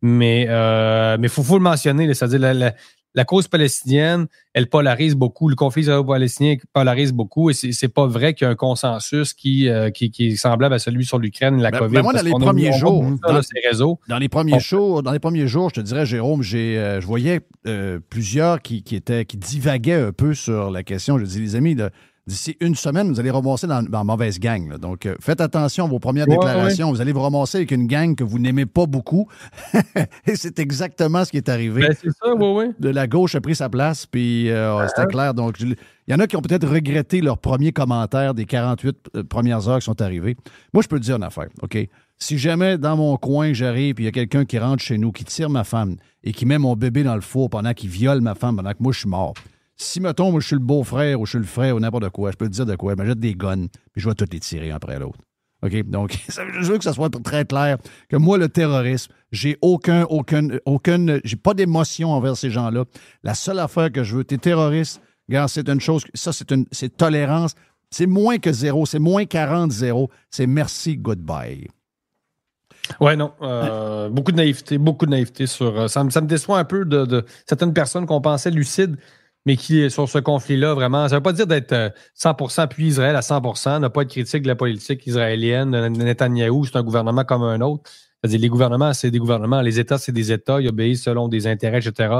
mais euh, mais faut, faut le mentionner, c'est-à-dire la cause palestinienne, elle polarise beaucoup. Le conflit israélo-palestinien polarise beaucoup et c'est pas vrai qu'il y a un consensus euh, qui, qui, est semblable à celui sur l'Ukraine la ben, COVID. Ben Mais dans les premiers jours, dans, les premiers jours, dans les premiers jours, je te dirais, Jérôme, j'ai, euh, je voyais euh, plusieurs qui, qui, étaient, qui divaguaient un peu sur la question. Je dis, les amis, de, D'ici une semaine, vous allez ramasser dans, la mauvaise gang. Donc, euh, faites attention à vos premières déclarations. Vous allez vous ramasser avec une gang que vous n'aimez pas beaucoup. (laughs) Et c'est exactement ce qui est arrivé. Ben, c'est ça, oui, oui. De la gauche a pris sa place, puis euh, oh, ah, c'était ah. clair. Donc, il y en a qui ont peut-être regretté leurs premiers commentaires des 48 euh, premières heures qui sont arrivées. Moi, je peux te dire une affaire, OK? Si jamais dans mon coin j'arrive et il y a quelqu'un qui rentre chez nous, qui tire ma femme et qui met mon bébé dans le four pendant qu'il viole ma femme, pendant que moi je suis mort, si, mettons, tombe, je suis le beau-frère ou je suis le frère ou n'importe quoi, je peux te dire de quoi, je jette des guns, puis je vais toutes les tirer après l'autre. OK? Donc, (laughs) je veux que ce soit très clair que moi, le terrorisme, j'ai aucun, aucun, aucun, j'ai pas d'émotion envers ces gens-là. La seule affaire que je veux, t'es terroriste, regarde, c'est une chose, ça, c'est une, c'est tolérance. C'est moins que zéro, c'est moins 40 zéro. C'est merci, goodbye. Ouais, non. Euh, beaucoup de naïveté, beaucoup de naïveté sur. Euh, ça me, déçoit un peu de certaines personnes qu'on pensait lucides mais qui est sur ce conflit-là vraiment. Ça ne veut pas dire d'être 100% euh, puis Israël à 100%, ne pas être critique de la politique israélienne. Euh, Netanyahou, c'est un gouvernement comme un autre. les gouvernements, c'est des gouvernements. Les États, c'est des États. Ils obéissent selon des intérêts, etc.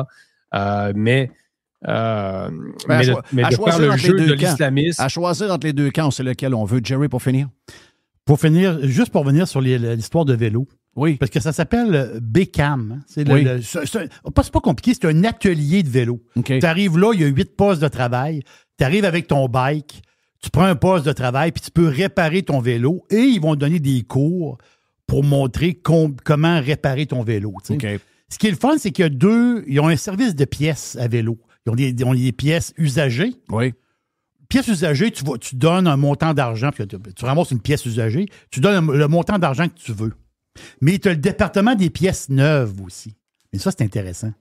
Euh, mais. Euh, ben, mais, à, de faire le jeu de À choisir entre les deux camps, c'est lequel on veut. Jerry, pour finir. Pour finir, juste pour revenir sur l'histoire de vélo. Oui. Parce que ça s'appelle euh, BECAM. Hein. Oh, c'est pas, compliqué, c'est un atelier de vélo. Tu arrives là, il y a huit postes de travail. Tu arrives avec ton bike, tu prends un poste de travail, puis tu peux réparer ton vélo et ils vont donner des cours pour montrer comment réparer ton vélo. Ce qui est le fun, c'est qu'il y a deux. Ils ont un service de pièces à vélo. Ils ont des, pièces usagées. Oui pièce usagées, tu, tu donnes un montant d'argent, puis tu, ramasses une pièce usagée, tu donnes le montant d'argent que tu veux. Mais tu as le département des pièces neuves aussi. Mais ça, c'est intéressant.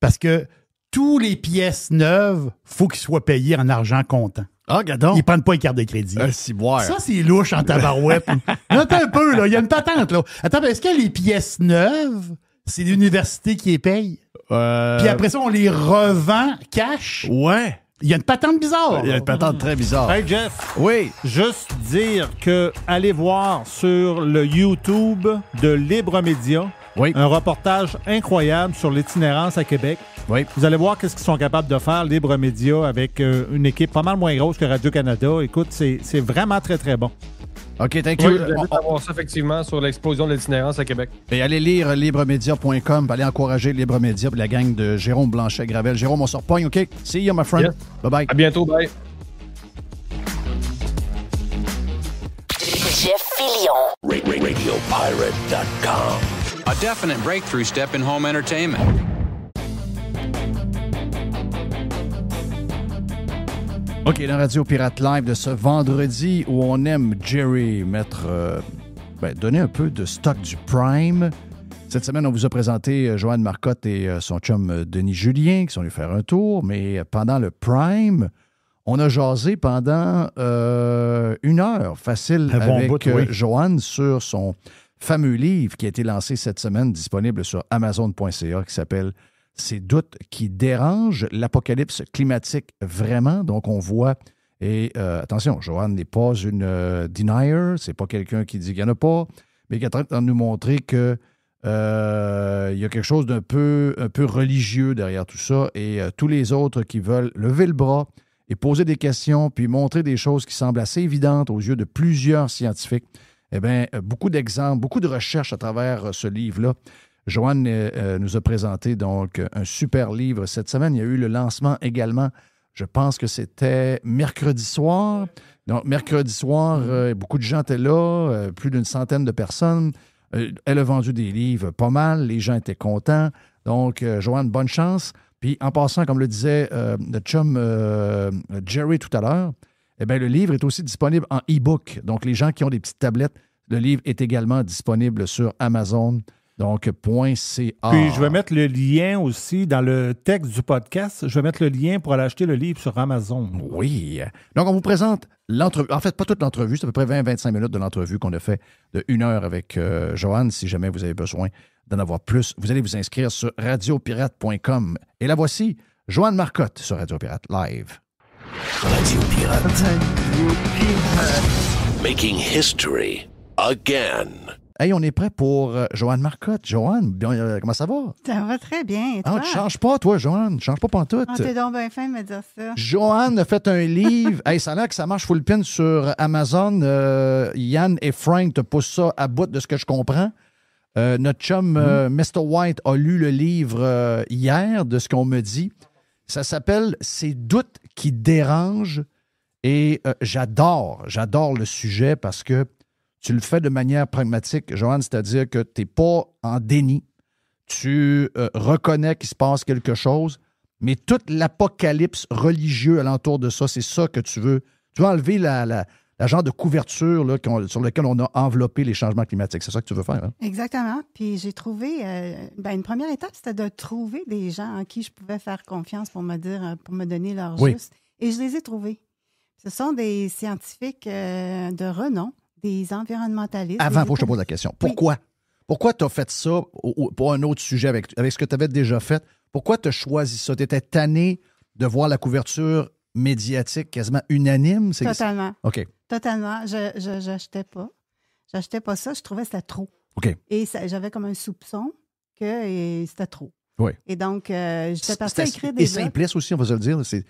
Parce que toutes les pièces neuves, faut qu'ils soient payés en argent comptant. Ah, gadon. Ils prennent pas les cartes de crédit. Euh, ça, c'est louche en tabarouette. (laughs) Attends un peu, là. Il y a une patente, là. Attends, est-ce que les pièces neuves, c'est l'université qui les paye? Euh. Puis après ça, on les revend cash? Ouais. Il y a une patente bizarre. Il y a une patente très bizarre. Hey Jeff. Oui. Juste dire que allez voir sur le YouTube de Libre Média. Un reportage incroyable sur l'itinérance à Québec. Oui. Vous allez voir qu'est-ce qu'ils sont capables de faire, Libre Média, avec euh, une équipe pas mal moins grosse que Radio-Canada. Écoute, c'est vraiment très, très bon. OK, thank you. On vous on... ça effectivement sur l'explosion de l'itinérance à Québec. Et allez lire libremedia.com, allez encourager Libre Média la gang de Jérôme Blanchet-Gravel. Jérôme, on se repogne, OK? See you, my friend. Bye bye. À bientôt, bye. Jeff Fillion. RadioPirate.com. A definite breakthrough step in home entertainment. OK, la radio Pirate Live de ce vendredi où on aime Jerry mettre. Euh, ben, donner un peu de stock du Prime. Cette semaine, on vous a présenté euh, Joanne Marcotte et euh, son chum Denis Julien qui sont allés faire un tour, mais pendant le Prime, on a jasé pendant une heure facile avec Joanne sur son fameux livre qui a été lancé cette semaine, disponible sur Amazon.ca, qui s'appelle ces doutes qui dérangent l'apocalypse climatique vraiment. Donc, on voit et euh, attention, Johan n'est pas une euh, denier, c'est pas quelqu'un qui dit qu'il n'y en a pas, mais qui est en train de nous montrer que euh, y a quelque chose d'un peu, un peu religieux derrière tout ça. Et tous les autres qui veulent lever le bras et poser des questions, puis montrer des choses qui semblent assez évidentes aux yeux de plusieurs scientifiques. Eh bien, beaucoup d'exemples, beaucoup de recherches à travers ce livre-là Joanne euh, euh, nous a présenté donc un super livre cette semaine. Il y a eu le lancement également, je pense que c'était mercredi soir. Donc, mercredi soir, mhm. euh, beaucoup de gens étaient là, plus d'une centaine de personnes. elle a vendu des livres pas mal, les gens étaient contents. Donc, Joanne, bonne chance. Puis, en passant, comme le disait notre chum Jerry tout à l'heure, eh bien, le livre est aussi disponible en e-book. Donc, les gens qui ont des petites tablettes, le livre est également disponible sur Amazon. Donc, point .ca. Puis, je vais mettre le lien aussi dans le texte du podcast. Je vais mettre le lien pour aller acheter le livre sur Amazon. Oui. Donc, on vous présente l'entrevue. En fait, pas toute l'entrevue. C'est à peu près 20-25 minutes de l'entrevue qu'on a fait de une heure avec euh, Johan. Joanne. Si jamais vous avez besoin d'en avoir plus, vous allez vous inscrire sur radiopirate.com. Et la voici, Joanne Marcotte sur Radio Pirate Live. Radio Pirate. Making history again. Hey, on est prêt pour euh, Joanne Marcotte. Joanne, euh, comment ça va? Ça va très bien. Ah, tu toi? changes pas, toi, Joanne. Tu changes pas pantoute. Ah, t'es donc bien fin de me dire ça. Joanne a fait un livre. (laughs) hey, ça a l'air que ça marche full pin sur Amazon. Euh, Yann et Frank te poussent ça à bout de ce que je comprends. notre chum Mr. Mm-hmm. White a lu le livre hier de ce qu'on me dit. Ça s'appelle Ces doutes qui dérangent. Et j'adore, j'adore le sujet parce que tu le fais de manière pragmatique, Johan, c'est-à-dire que tu n'es pas en déni. Tu euh, reconnais qu'il se passe quelque chose, mais toute l'apocalypse religieux alentour de ça, c'est ça que tu veux. Tu veux enlever la, la, genre de couverture sur laquelle on a enveloppé les changements climatiques. C'est ça que tu veux faire. Hein? Exactement. Puis j'ai trouvé, euh, ben, une première étape, c'était de trouver des gens en qui je pouvais faire confiance pour me dire, euh, pour me donner leur juste. Et je les ai trouvés. Ce sont des scientifiques de renom des environnementalistes. Avant, je te pose la question. Pourquoi? Pourquoi tu as fait ça pour un autre sujet avec, avec ce que tu avais déjà fait? Pourquoi tu as choisi ça? Tu étais tanné de voir la couverture médiatique quasiment unanime? Totalement. OK. Totalement. Je n'achetais pas. J'achetais pas ça. Je trouvais que c'était trop. OK. Et j'avais comme un soupçon que c'était trop. Et donc, euh, j'étais partie à des. Et simplesse aussi, on va se le dire. C'est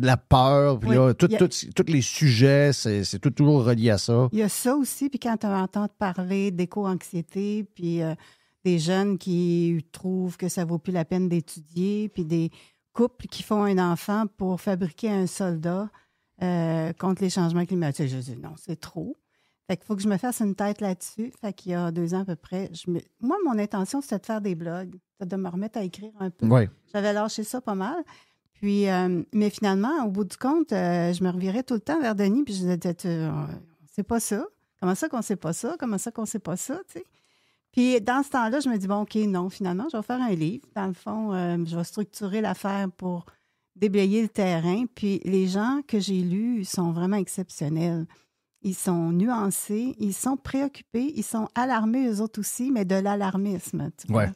la peur, puis tous les sujets, c'est tout, toujours relié à ça. Il y a ça aussi, puis quand on entend parler d'éco-anxiété, puis euh, des jeunes qui trouvent que ça vaut plus la peine d'étudier, puis des couples qui font un enfant pour fabriquer un soldat euh, contre les changements climatiques. Je dis non, c'est trop. Fait qu'il faut que je me fasse une tête là-dessus. Fait qu'il y a deux ans à peu près, moi, mon intention, c'était de faire des blogs, de me remettre à écrire un peu. J'avais lâché ça pas mal. Puis, euh, mais finalement, au bout du compte, euh, je me revirais tout le temps vers Denis, puis je disais, c'est euh, pas ça. Comment ça qu'on sait pas ça? Comment ça qu'on sait pas ça? Puis dans ce temps-là, je me dis, bon, OK, non, finalement, je vais faire un livre. Dans le fond, je vais structurer l'affaire pour déblayer le terrain. Puis les gens que j'ai lus sont vraiment exceptionnels. Ils sont nuancés, ils sont préoccupés, ils sont alarmés eux autres aussi, mais de l'alarmisme. Ouais.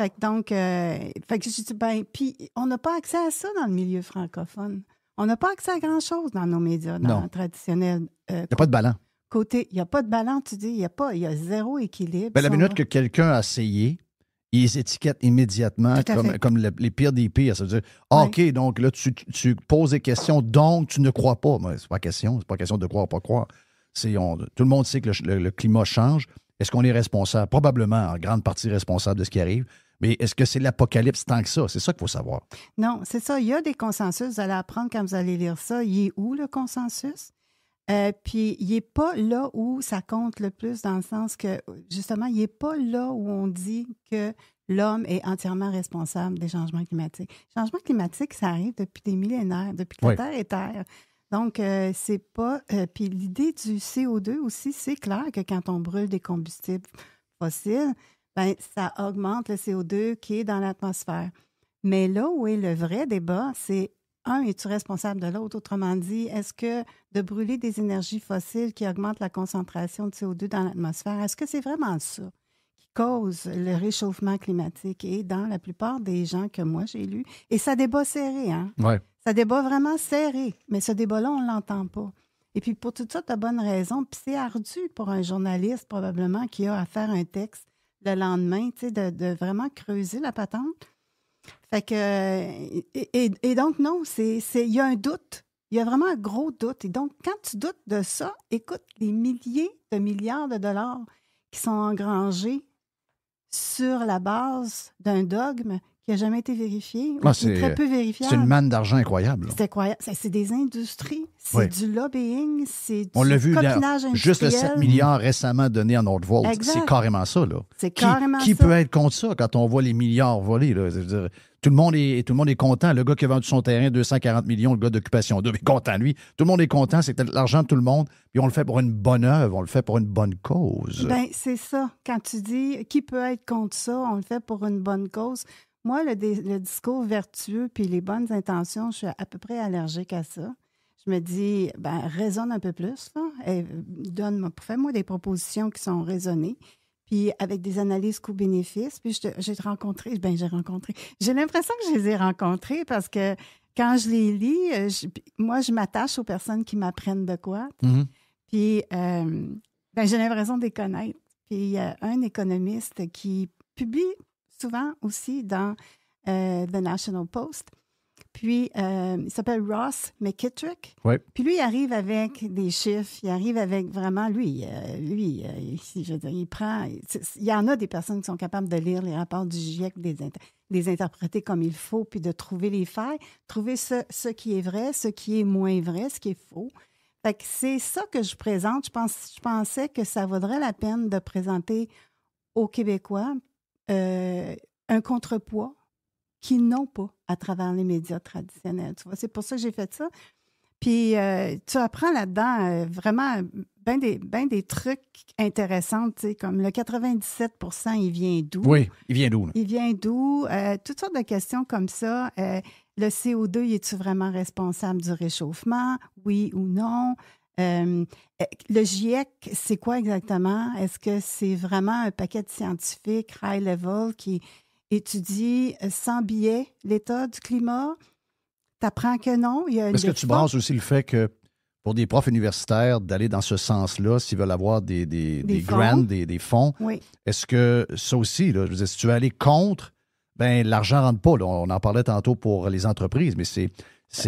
Fait que donc, euh, que je dis, ben, puis on n'a pas accès à ça dans le milieu francophone. On n'a pas accès à grand-chose dans nos médias, traditionnels. Il euh, n'y a pas de balan. Côté, il n'y a pas de balan. tu dis, il y a pas, il y a zéro équilibre. Ben, la minute que quelqu'un a essayé, ils étiquettent immédiatement comme, les pires des pires. Ça veut dire, ah, OK, donc là, tu, poses des questions, donc tu ne crois pas. Mais c'est pas question, c'est pas question de croire ou pas croire. C'est, tout le monde sait que le, climat change. Est-ce qu'on est responsable? Probablement, en grande partie responsable de ce qui arrive. Mais est-ce que c'est l'apocalypse tant que ça? C'est ça qu'il faut savoir. Non, c'est ça. Il y a des consensus. Vous allez apprendre quand vous allez lire ça. Il est où le consensus? Euh, puis il n'est pas là où ça compte le plus, dans le sens que justement, il n'est pas là où on dit que l'homme est entièrement responsable des changements climatiques. changement climatique, ça arrive depuis des millénaires, depuis que la Terre est Terre. Donc, euh, c'est pas. Euh, puis l'idée du CO2 aussi, c'est clair que quand on brûle des combustibles fossiles, ben, ça augmente le CO2 qui est dans l'atmosphère. Mais là où est le vrai débat, c'est un, es-tu responsable de l'autre? Autrement dit, est-ce que de brûler des énergies fossiles qui augmentent la concentration de CO2 dans l'atmosphère, est-ce que c'est vraiment ça? qui cause le réchauffement climatique et dans la plupart des gens que moi j'ai lus. Et ça débat serré, hein? Ça débat vraiment serré, mais ce débat-là, on ne l'entend pas. Et puis pour tout ça, tu as bonne raison. Puis c'est ardu pour un journaliste, probablement, qui a à faire un texte le lendemain, tu sais, de, vraiment creuser la patente. Fait que, et, donc, non, c'est, il y a un doute. Il y a vraiment un gros doute. Et donc, quand tu doutes de ça, écoute les milliers de milliards de dollars qui sont engrangés sur la base d'un dogme qui n'a jamais été vérifié, ah, très peu vérifiable. C'est une manne d'argent incroyable. C'est C'est des industries, c'est du lobbying, c'est du On l'a vu juste le 7 milliards récemment donné à Nordvolt. C'est carrément ça. C'est carrément qui, qui peut être contre ça quand on voit les milliards volés? tout, le monde est, tout le monde est content. Le gars qui a vendu son terrain, 240 millions, le gars d'occupation 2, est content, lui. Tout le monde est content, c'est l'argent de tout le monde. Puis on le fait pour une bonne œuvre, on le fait pour une bonne cause. Ben, c'est ça. Quand tu dis qui peut être contre ça, on le fait pour une bonne cause. Moi, le, discours vertueux puis les bonnes intentions, je suis à peu près allergique à ça. Je me dis, ben, raisonne un peu plus, euh, donne-moi, fais-moi des propositions qui sont raisonnées, puis avec des analyses coût-bénéfice. Puis j'ai rencontré, ben, j'ai rencontré. J'ai l'impression que je les ai rencontrés parce que quand je les lis, euh, moi, je m'attache aux personnes qui m'apprennent de quoi. Mm-hmm. Puis, euh, ben, j'ai l'impression de les connaître. Puis, il y a un économiste qui publie souvent aussi dans euh, The National Post. Puis, euh, il s'appelle Ross McKittrick. Puis lui, il arrive avec des chiffres, il arrive avec vraiment, lui, euh, lui, Si euh, il, je il prend, il y en a des personnes qui sont capables de lire les rapports du GIEC, des, interpréter comme il faut, puis de trouver les failles, trouver ce, ce, qui est vrai, ce qui est moins vrai, ce qui est faux. Fait que c'est ça que je présente. Je, pense, je pensais que ça vaudrait la peine de présenter aux Québécois euh, un contrepoids qu'ils n'ont pas à travers les médias traditionnels. Tu vois, c'est pour ça que j'ai fait ça. Puis euh, tu apprends là-dedans euh, vraiment bien des, ben des trucs intéressants, tu sais, comme le 97 il vient d'où? Oui, il vient d'où? Il vient d'où? toutes sortes de questions comme ça. le CO2, est tu vraiment responsable du réchauffement? Oui ou non? Euh, euh, le GIEC, c'est quoi exactement? Est-ce que c'est vraiment un paquet de scientifiques high level qui étudie euh, sans biais l'état du climat? T'apprends que non. Est-ce que tu brasses aussi le fait que pour des profs universitaires d'aller dans ce sens-là, s'ils veulent avoir des, des, des, grants, des, fonds, oui. est-ce que ça aussi, là, si tu veux aller contre, ben l'argent rentre pas. on en parlait tantôt pour les entreprises, mais c'est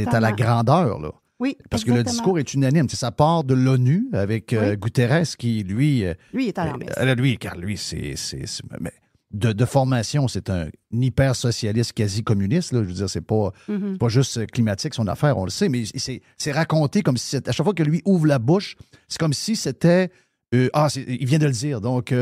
à la grandeur. Là. Oui. Parce que le discours est unanime. ça part de l'ONU avec euh, Guterres qui, lui. Euh, lui est à euh, Lui, car lui, c'est. De, de, formation, c'est un hyper-socialiste quasi-communiste. Je veux dire, c'est pas, mm-hmm. pas juste climatique son affaire, on le sait, mais c'est raconté comme si, à chaque fois que lui ouvre la bouche, c'est comme si c'était ah, il vient de le dire. Donc,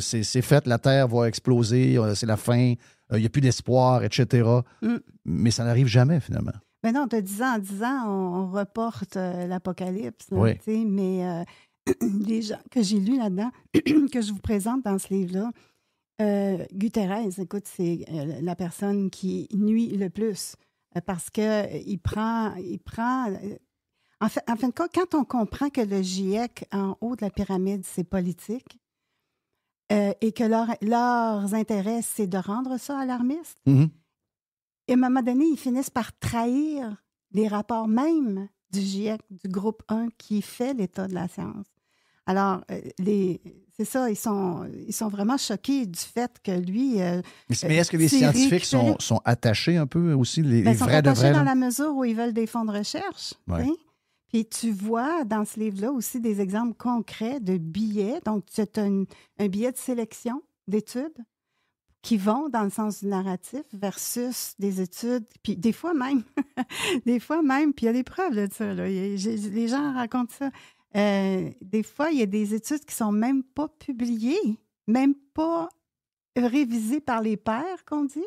c'est fait, la Terre va exploser, c'est la fin, il n'y a plus d'espoir, etc. Mm. Mais ça n'arrive jamais, finalement. Mais non, de 10 ans en 10 ans, on, reporte euh, l'apocalypse. Mais euh, (clears throat) les gens que j'ai lus là-dedans, (clears throat) que je vous présente dans ce livre-là, euh, Guterres, écoute, c'est la personne qui nuit le plus parce qu'il prend, il prend en fait, en fin de compte, quand on comprend que le GIEC en haut de la pyramide, c'est politique et que leur, leurs intérêts, c'est de rendre ça alarmiste, mm-hmm. Et à un moment donné, ils finissent par trahir les rapports même du GIEC, du groupe 1 qui fait l'état de la science. Alors, euh, les, c'est ça, ils sont, ils sont vraiment choqués du fait que lui. Euh, mais euh, est-ce que les scientifiques sont, sont, attachés un peu aussi, les, ben, vrais sont attachés dans la mesure où ils veulent des fonds de recherche. Puis tu vois dans ce livre-là aussi des exemples concrets de billets. Donc, c'est un, un billet de sélection d'études qui vont dans le sens du narratif versus des études, puis des fois même, (laughs) des fois même, puis il y a des preuves de ça. Là. les gens racontent ça. Euh, des fois, il y a des études qui sont même pas publiées, même pas révisées par les pairs, qu'on dit.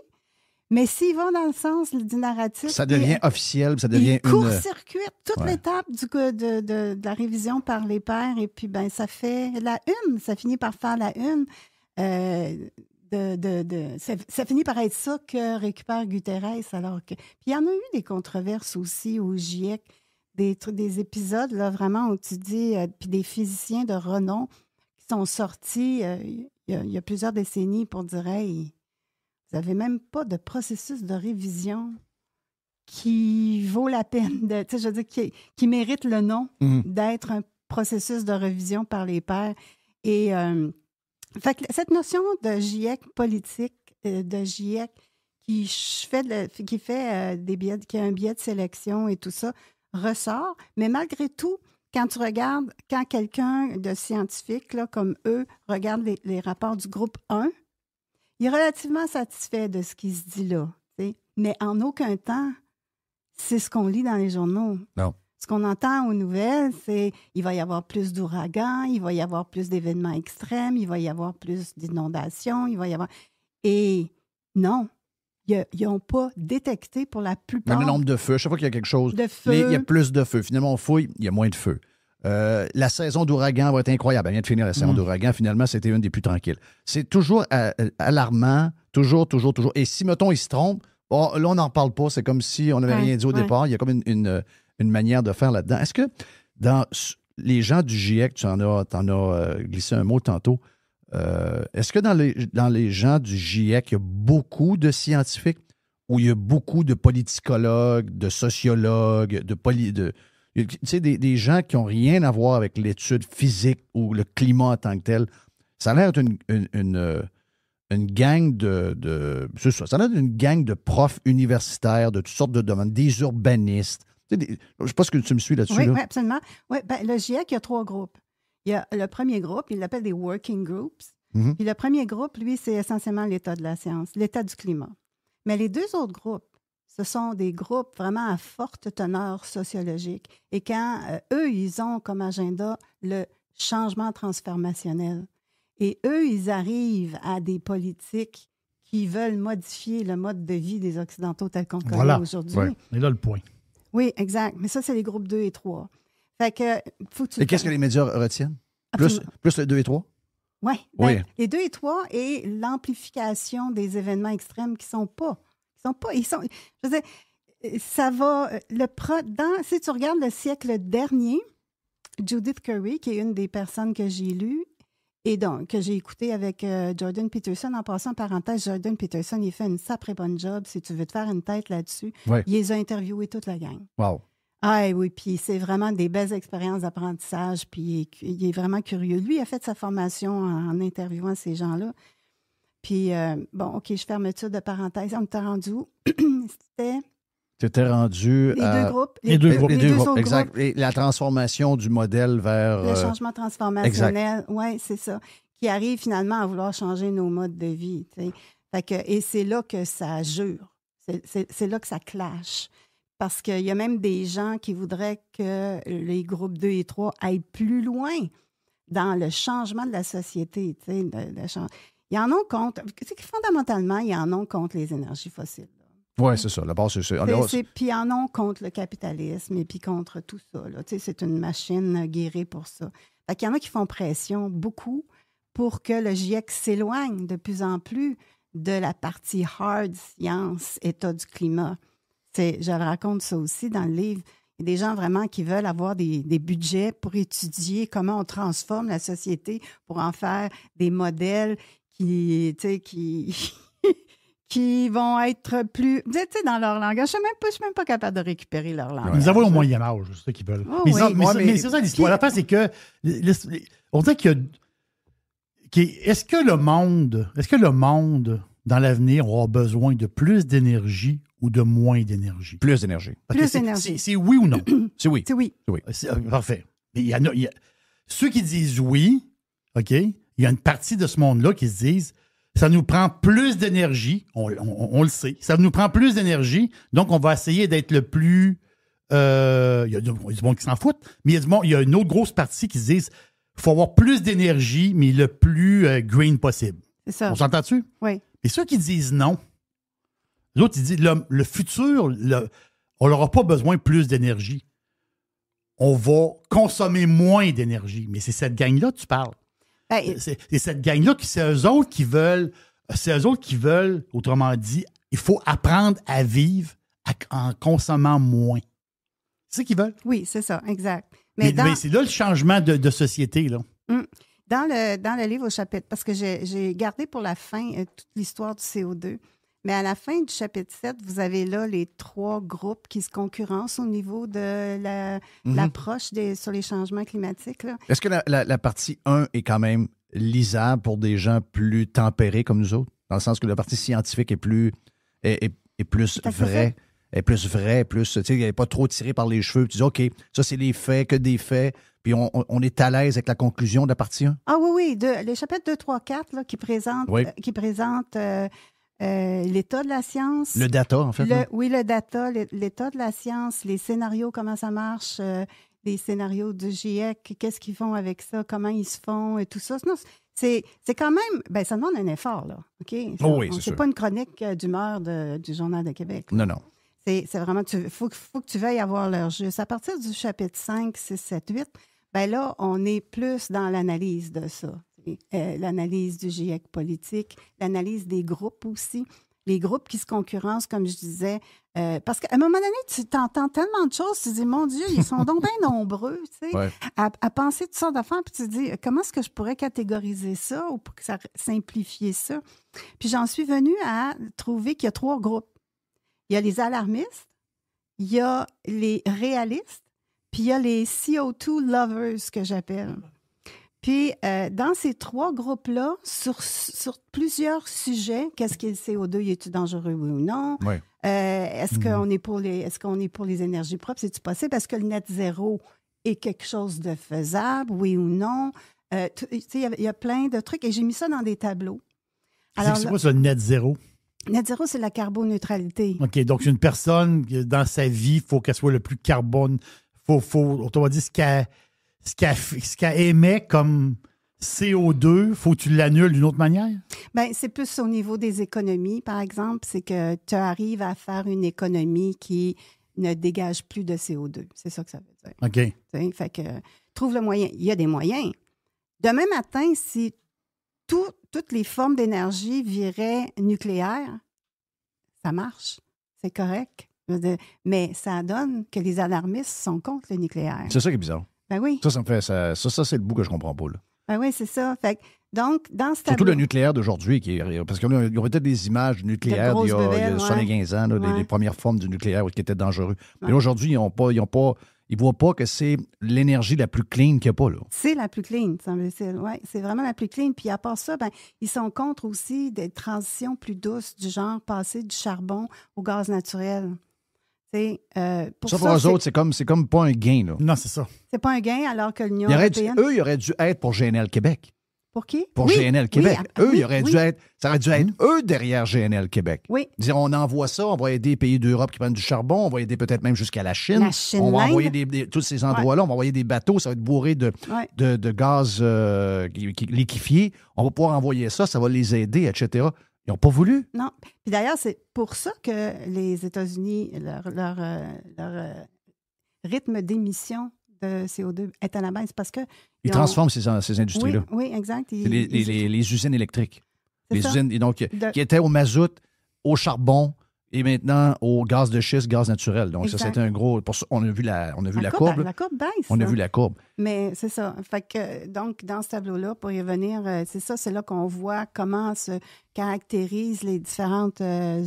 Mais s'ils vont dans le sens du narratif. Ça devient officiel, ça devient ils court circuit toute l'étape du, de, de, la révision par les pairs, et puis ben ça fait la une, ça finit par faire la une. Euh, de, ça, finit par être ça que récupère Guterres. Alors que, puis il y en a eu des controverses aussi au GIEC, des, des épisodes là, vraiment où tu dis, euh, puis des physiciens de renom qui sont sortis euh, il, y a, plusieurs décennies pour dire, vous n'avez même pas de processus de révision qui vaut la peine, de, je veux dire, qui, mérite le nom mmh. d'être un processus de révision par les pairs. Et. Euh, fait cette notion de GIEC politique, euh, de GIEC qui fait, qui euh, fait des billets, qui a un biais de sélection et tout ça, ressort. Mais malgré tout, quand tu regardes, quand quelqu'un de scientifique, comme eux, regarde les, rapports du groupe 1, il est relativement satisfait de ce qui se dit là. Mais en aucun temps, c'est ce qu'on lit dans les journaux. Non. Ce qu'on entend aux nouvelles, c'est il va y avoir plus d'ouragans, il va y avoir plus d'événements extrêmes, il va y avoir plus d'inondations, il va y avoir. Et non, ils n'ont pas détecté pour la plupart. le nombre de feux, chaque fois qu'il y a quelque chose, de il y a plus de feux. Finalement, on fouille, il y a moins de feux. Euh, la saison d'ouragan va être incroyable. Elle vient de finir la saison mm. d'ouragan. Finalement, c'était une des plus tranquilles. C'est toujours euh, euh, alarmant, toujours, toujours, toujours. Et si, mettons, ils se trompe, là, on n'en parle pas. C'est comme si on n'avait rien dit au départ. Il y a comme une une manière de faire là-dedans. Est-ce que dans les gens du GIEC, tu en as, euh, glissé un mot tantôt, euh, est-ce que dans les, dans les gens du GIEC, il y a beaucoup de scientifiques ou il y a beaucoup de politicologues, de sociologues, de, de tu sais, des, gens qui n'ont rien à voir avec l'étude physique ou le climat en tant que tel? Ça a l'air d'être une, une, euh, gang de. de ça, ça a l'air gang de profs universitaires de toutes sortes de domaines, des urbanistes, je pense que tu me suis là-dessus. Oui, là. oui, absolument. ben, le GIEC, il y a trois groupes. Il y a le premier groupe, il l'appelle des working groups. Et mm-hmm. le premier groupe, lui, c'est essentiellement l'état de la science, l'état du climat. Mais les deux autres groupes, ce sont des groupes vraiment à forte teneur sociologique. Et quand euh, eux, ils ont comme agenda le changement transformationnel. Et eux, ils arrivent à des politiques qui veulent modifier le mode de vie des Occidentaux tel qu'on le connaît aujourd'hui. Voilà. Et là, le point. Oui, exact. Mais ça, c'est les groupes 2 et 3. Fait que, faut et qu'est-ce que les médias retiennent? Plus, plus le 2 et 3? Ouais, ben, oui. Les 2 et 3 et l'amplification des événements extrêmes qui ne sont pas. Qui sont pas. Ils sont. Je veux ça va. Le pro, dans, si tu regardes le siècle dernier, Judith Curry, qui est une des personnes que j'ai lues, et donc que j'ai écouté avec euh, Jordan Peterson. En passant parenthèse, Jordan Peterson, il fait une sacrée bonne job. Si tu veux te faire une tête là-dessus, il les a interviewés toute la gang. Wow. Ah oui, puis c'est vraiment des belles expériences d'apprentissage, puis il, est, vraiment curieux. Lui, il a fait sa formation en, interviewant ces gens-là. Puis, euh, bon, OK, je ferme ça de parenthèse. On t'a rendu (clears throat) C'était tu étais rendu les à... Deux groupes, les, deux groupes. Les, Et la transformation du modèle vers... Le euh, changement transformationnel, oui, c'est ça. Qui arrive finalement à vouloir changer nos modes de vie. et c'est là que ça jure. C'est là que ça clash. Parce qu'il y a même des gens qui voudraient que les groupes 2 et 3 aillent plus loin dans le changement de la société. y ils en ont contre. Fondamentalement, ils en ont contre les énergies fossiles. Oui, c'est ça. La base, c'est Puis en ont contre le capitalisme et puis contre tout ça. C'est une machine guérée pour ça. Il y en a qui font pression beaucoup pour que le GIEC s'éloigne de plus en plus de la partie hard science, état du climat. Je raconte ça aussi dans le livre. Il y a des gens vraiment qui veulent avoir des, budgets pour étudier comment on transforme la société pour en faire des modèles qui, qui, qui vont être plus. Tu sais, dans leur langage, je ne même suis même pas capable de récupérer leur langue. Nous avons au Moyen Âge, c'est ça qu'ils veulent. Oh mais, mais, c'est ça l'histoire. fin, c'est que. On dirait qu'il y est-ce que le monde, est-ce que le monde dans l'avenir aura besoin de plus d'énergie ou de moins d'énergie? Plus d'énergie. Plus d'énergie. C'est oui ou non? (clears throat) c'est oui. C'est oui. oui. Ah, ah, parfait. Mais a, ceux qui disent oui, OK, il y a une partie de ce monde-là qui se disent ça nous prend plus d'énergie, on, le sait. Ça nous prend plus d'énergie, donc on va essayer d'être le plus. Euh, il euh, y, a du monde qui s'en foutent, mais il y, a une autre grosse partie qui se disent faut avoir plus d'énergie, mais le plus euh, green possible. C'est ça. On s'entend tu Oui. Et ceux qui disent non, l'autre, ils disent le, futur, on n'aura pas besoin plus d'énergie. On va consommer moins d'énergie. Mais c'est cette gang-là que tu parles. Ben, c'est cette gang-là qui, c'est eux autres qui veulent, c'est eux autres qui veulent, autrement dit, il faut apprendre à vivre en consommant moins. C'est ce qu'ils veulent. Oui, c'est ça, exact. Mais, c'est là le changement de, société, là. Hum. Dans le, dans le livre au chapitre, parce que j'ai gardé pour la fin euh, toute l'histoire du CO2, mais à la fin du chapitre 7, vous avez là les trois groupes qui se concurrencent au niveau de mhm. l'approche sur les changements climatiques. Est-ce que la, partie 1 est quand même lisable pour des gens plus tempérés comme nous autres? Dans le sens que la partie scientifique est plus, est, plus vraie est plus vrai, plus, tu sais, il pas trop tiré par les cheveux. Tu dis, OK, ça, c'est les faits, que des faits. Puis on, est à l'aise avec la conclusion de la partie 1. Ah oui, oui. De, les chapitres 2, 3, 4 là, qui présentent, euh, qui présentent euh, euh, l'état de la science. Le data, en fait. oui, le data, l'état de la science, les scénarios, comment ça marche, euh, les scénarios du GIEC, qu'est-ce qu'ils font avec ça, comment ils se font, et tout ça. c'est, c'est quand même, ben, ça demande un effort, là. OK? Oh c'est pas une chronique euh, d'humeur du Journal de Québec. Non, non. C'est, vraiment, il faut, faut, que tu veuilles avoir leur juste. À partir du chapitre 5, 6, 7, 8, ben là, on est plus dans l'analyse de ça. Euh, l'analyse du GIEC politique, l'analyse des groupes aussi, les groupes qui se concurrencent, comme je disais. Euh, parce qu'à un moment donné, tu t'entends tellement de choses, tu te dis, mon Dieu, ils sont donc bien nombreux, tu sais, à, penser toutes sortes d'affaires, puis tu te dis, comment est-ce que je pourrais catégoriser ça ou pour que ça, simplifier ça? Puis j'en suis venue à trouver qu'il y a trois groupes. Il y a les alarmistes, il y a les réalistes, puis il y a les CO2 lovers que j'appelle. Puis, euh, dans ces trois groupes-là, sur, sur plusieurs sujets, qu'est-ce qu'est le CO2, est-il dangereux oui ou non? Euh, est-ce mhm. qu'on est pour les est-ce qu'on est pour les énergies propres? C'est-tu possible? Est-ce que le net zéro est quelque chose de faisable, oui ou non? Euh, il y, a plein de trucs et j'ai mis ça dans des tableaux. Alors, c'est quoi ce net zéro? Net zéro, c'est la carboneutralité. OK, donc une personne, dans sa vie, il faut qu'elle soit le plus carbone. Faut, faut, autrement dit, ce qu'elle ce qu'elle émet comme CO2, faut que tu l'annules d'une autre manière? Bien, c'est plus au niveau des économies, par exemple. C'est que tu arrives à faire une économie qui ne dégage plus de CO2. C'est ça que ça veut dire. OK. fait que trouve le moyen. Il y a des moyens. Demain matin, si toutes les formes d'énergie viraient nucléaire, ça marche. C'est correct. mais ça donne que les alarmistes sont contre le nucléaire. C'est ça qui est bizarre. Ben oui. Ça, ça me fait. Ça, c'est le bout que je comprends pas, là. Ben oui, c'est ça. donc, dans ce Surtout le nucléaire d'aujourd'hui, qui est, parce qu'on a, peut-être des images nucléaires nucléaire d'il y il y a ans, des les, premières formes du nucléaire qui étaient dangereux. Mais aujourd'hui, ils ne pas, ils voient pas que c'est l'énergie la plus clean qu'il n'y a pas là. C'est la plus clean, Ouais, c'est vraiment la plus clean. Puis à part ça, ben, ils sont contre aussi des transitions plus douces du genre passer du charbon au gaz naturel. Euh, ça, pour eux autres, c'est comme, comme pas un gain. Là. Non, c'est ça. C'est pas un gain alors que l'Union européenne. eux, ils auraient dû être pour GNL Québec. Pour qui? Pour GNL Québec. Ah, eux, ils dû être. Ça aurait dû être mm-hmm. eux derrière GNL Québec. Oui. Dire on envoie ça, on va aider les pays d'Europe qui prennent du charbon, on va aider peut-être même jusqu'à la Chine. La Chine on va envoyer tous ces endroits-là, on va envoyer des bateaux, ça va être bourré de, de, gaz euh, liquéfié. On va pouvoir envoyer ça, ça va les aider, etc. Ils n'ont pas voulu. Non. Puis d'ailleurs, c'est pour ça que les États-Unis, leur, euh, euh, rythme d'émission de CO2 est à la baisse parce que. Ils, transforment ces, industries-là. Oui, exact. les, usines électriques. Les usines, donc, qui étaient au mazout, au charbon, et maintenant au gaz de schiste, gaz naturel. Donc, ça, c'était un gros. on a vu la, on a vu la, courbe, On a hein. vu la courbe. Mais c'est ça. donc, dans ce tableau-là, pour y revenir, euh, c'est ça, c'est là qu'on voit comment se caractérisent les différentes euh,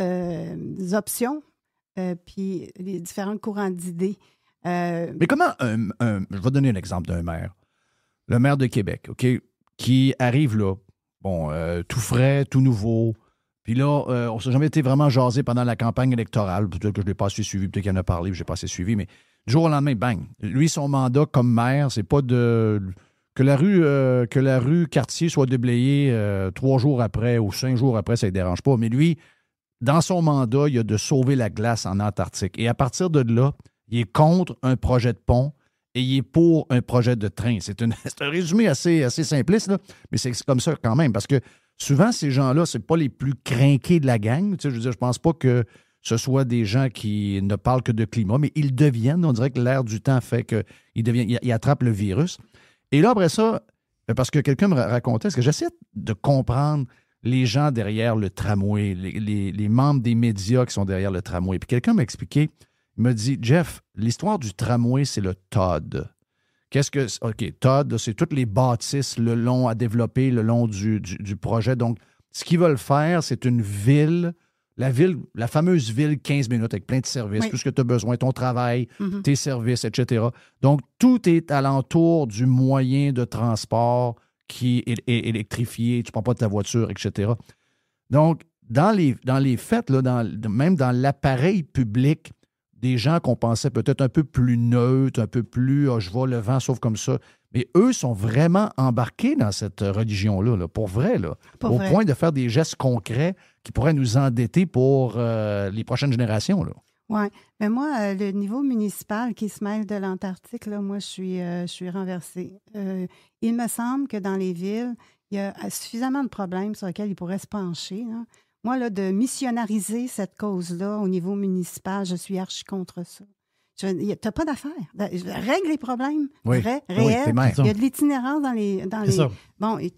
euh, options, puis les différents courants d'idées. Mais comment un, Je vais donner un exemple d'un maire. Le maire de Québec, OK, qui arrive là, bon, tout frais, tout nouveau puis là, euh, on s'est jamais été vraiment jasé pendant la campagne électorale. Peut-être que je ne l'ai pas assez suivi, peut-être qu'il en a parlé, puis je n'ai pas assez suivi, mais du jour au lendemain, bang. Lui, son mandat comme maire, c'est pas de. Que la rue, euh, que la rue quartier soit déblayée euh, trois jours après ou cinq jours après, ça ne dérange pas. Mais lui, dans son mandat, il a de sauver la glace en Antarctique. Et à partir de là, il est contre un projet de pont et il est pour un projet de train. C'est (laughs) un résumé assez, assez simpliste, mais c'est comme ça quand même, parce que souvent, ces gens-là, ce pas les plus crinqués de la gang. je pense pas que ce soit des gens qui ne parlent que de climat, mais ils deviennent, on dirait que l'air du temps fait qu'ils deviennent, ils, attrapent le virus. Et là, après ça, ben, parce que quelqu'un me racontait, parce que j'essaie de comprendre les gens derrière le tramway, les, membres des médias qui sont derrière le tramway. Puis quelqu'un m'a expliqué, il me dit Jeff, l'histoire du tramway, c'est le Todd. Qu'est-ce que. OK, Todd, c'est toutes les bâtisses le long à développer, le long du, projet. Donc, ce qu'ils veulent faire, c'est une ville, la ville, la fameuse ville 15 minutes avec plein de services, tout ce que tu as besoin, ton travail, mm-hmm. tes services, etc. Donc, tout est alentour du moyen de transport qui est, électrifié, tu ne prends pas de ta voiture, etc. Donc, dans les, dans les fêtes, là, dans, même dans l'appareil public, des gens qu'on pensait peut-être un peu plus neutres, un peu plus ah, je vois le vent sauf comme ça. Mais eux sont vraiment embarqués dans cette euh, religion-là, pour vrai, au point de faire des gestes concrets qui pourraient nous endetter pour euh, les prochaines générations. Là. Oui. Mais moi, euh, le niveau municipal qui se mêle de l'Antarctique, moi, je suis, je suis renversée. il me semble que dans les villes, il y a suffisamment de problèmes sur lesquels ils pourraient se pencher. Hein. Moi, de missionnariser cette cause-là au niveau municipal, je suis archi contre ça. Tu n'as pas d'affaires. Ben, règle les problèmes oui. vrais, ben réels. il y a de l'itinérance dans les. Dans Bon, et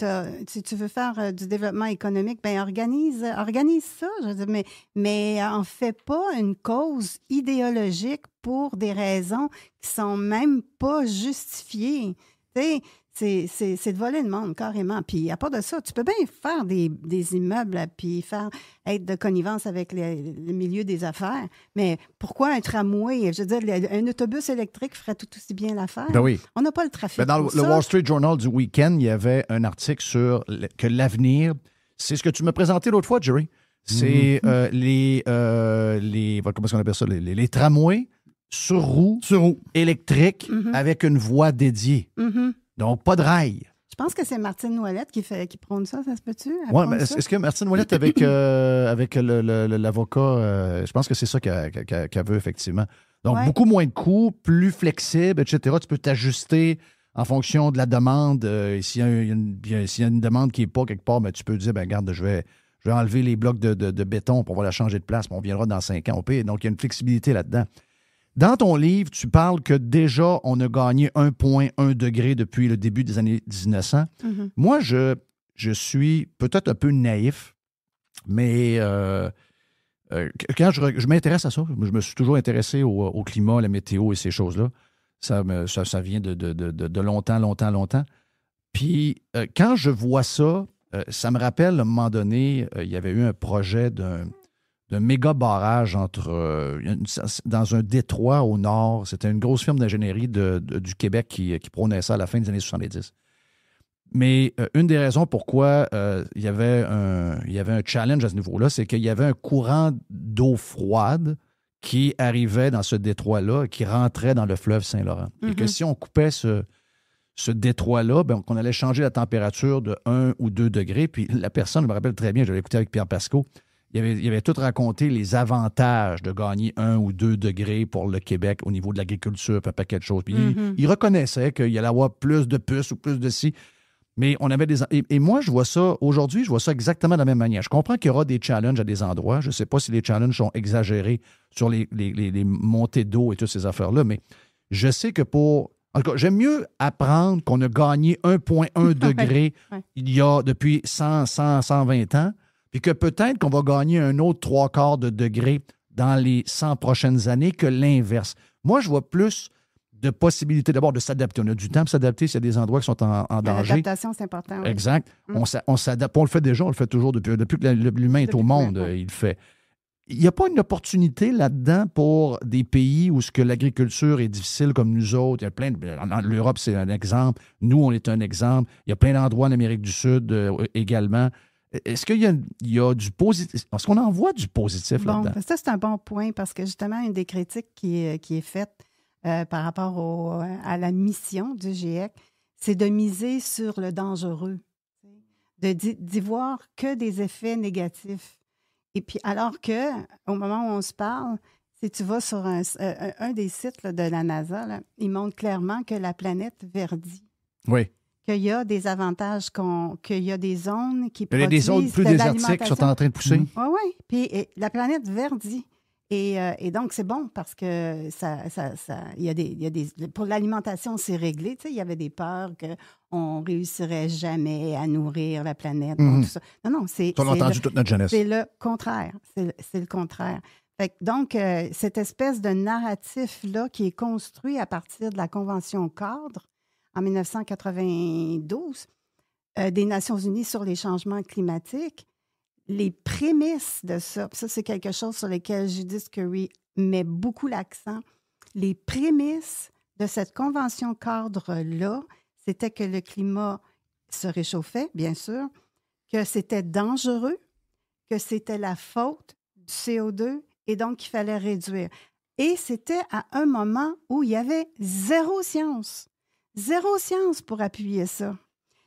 si tu veux faire euh, du développement économique, ben organise, organise ça. mais, mais euh, fais pas une cause idéologique pour des raisons qui ne sont même pas justifiées. Tu sais c'est de voler le monde, carrément. Puis à part de ça, tu peux bien faire des, des immeubles, puis faire être de connivence avec le milieu des affaires. Mais pourquoi un tramway? Je veux dire, un autobus électrique ferait tout aussi bien l'affaire. Ben oui. On n'a pas le trafic. Ben, dans le, Wall Street Journal du week-end, il y avait un article sur que l'avenir, c'est ce que tu me présentais l'autre fois, Jerry. C'est mhm. euh, les, euh, Comment est appelle ça? Les, tramways sur roues, sur roue. électriques mhm. avec une voie dédiée. Mhm. Donc, pas de rail. Je pense que c'est Martine Ouellette qui, fait, qui prône ça, ça se peut-tu? Oui, mais est-ce, que Martine Ouellette, avec, (clears throat) euh, l'avocat, euh, je pense que c'est ça qu'elle, veut, effectivement. Donc, beaucoup moins de coûts, plus flexible, etc. Tu peux t'ajuster en fonction de la demande. s'il, y, a une, demande qui n'est pas quelque part, ben, tu peux dire, ben, regarde, je vais, je vais enlever les blocs de, béton pour la changer de place, on viendra dans cinq ans. Donc, il y a une flexibilité là-dedans. Dans ton livre, tu parles que déjà, on a gagné 1,1 degré depuis le début des années 1900. Mhm. Moi, je, je suis peut-être un peu naïf, mais euh, euh, quand je, m'intéresse à ça, je me suis toujours intéressé au, climat, la météo et ces choses-là. Ça, ça, ça, vient de, de, longtemps, longtemps, longtemps. Puis euh, quand je vois ça, ça me rappelle à un moment donné, il y avait eu un projet d'un d'un méga barrage entre, euh, dans un détroit au nord. C'était une grosse firme d'ingénierie du Québec qui, qui, ça à la fin des années 70. Mais euh, une des raisons pourquoi euh, il, y avait un, il y avait un challenge à ce niveau-là, c'est qu'il y avait un courant d'eau froide qui arrivait dans ce détroit-là, qui rentrait dans le fleuve Saint-Laurent. Et que mm-hmm. si on coupait ce, ce détroit-là, ben, on allait changer la température de 1 ou 2 degrés. Puis la personne, je me rappelle très bien, je l'ai écouté avec Pierre Pascoe, il avait, tout raconté les avantages de gagner un ou deux degrés pour le Québec au niveau de l'agriculture, peu paquet quelque chose. Puis mm-hmm. il, reconnaissait qu'il allait avoir plus de puces ou plus de si, Mais on avait des. Et, moi, je vois ça, aujourd'hui, je vois ça exactement de la même manière. Je comprends qu'il y aura des challenges à des endroits. Je ne sais pas si les challenges sont exagérés sur les, montées d'eau et toutes ces affaires-là, mais je sais que pour. En tout cas, j'aime mieux apprendre qu'on a gagné 1,1 (laughs) degré il y a depuis 100, 100, 120 ans et que peut-être qu'on va gagner un autre trois quarts de degré dans les 100 prochaines années que l'inverse. Moi, je vois plus de possibilités d'abord de s'adapter. On a du temps pour s'adapter s'il y a des endroits qui sont en, danger. L'adaptation, c'est important. Exact. Mm. On s'adapte. On le fait déjà, on le fait toujours depuis, depuis que l'humain est au monde, il le fait. Il n'y a pas une opportunité là-dedans pour des pays où ce que l'agriculture est difficile comme nous autres. Il y a plein L'Europe, c'est un exemple. Nous, on est un exemple. Il y a plein d'endroits en Amérique du Sud euh, également. Est-ce qu'il y, a, du positif? est qu'on en voit du positif bon, là-dedans? Ça, c'est un bon point parce que justement, une des critiques qui est, euh, qui est faite euh, par rapport à la mission du GIEC, c'est de miser sur le dangereux, d'y voir que des effets négatifs. Et puis, alors que, au moment où on se parle, si tu vas sur un, euh, des sites de la NASA, il montre clairement que la planète verdit. Oui qu'il y a des avantages, qu'il y a des zones qui Il y a des zones plus désertiques qui sont en train de pousser. Oui, mm. oui. Puis la planète verdit. Euh, et, donc, c'est bon parce que ça, ça, ça y, a des, y a des, pour l'alimentation, c'est réglé. Il y avait des peurs qu'on réussirait jamais à nourrir la planète. Mm-hmm. Non, non, c'est. entendu toute notre jeunesse. C'est le contraire. C'est le contraire. donc, euh, cette espèce de narratif-là qui est construit à partir de la Convention cadre, en 1992 euh, des Nations unies sur les changements climatiques, les prémices de ça, ça c'est quelque chose sur lequel Judith Curry met beaucoup l'accent, les prémices de cette convention cadre-là, c'était que le climat se réchauffait, bien sûr, que c'était dangereux, que c'était la faute du CO2 et donc qu'il fallait réduire. Et c'était à un moment où il y avait zéro science. Zéro science pour appuyer ça.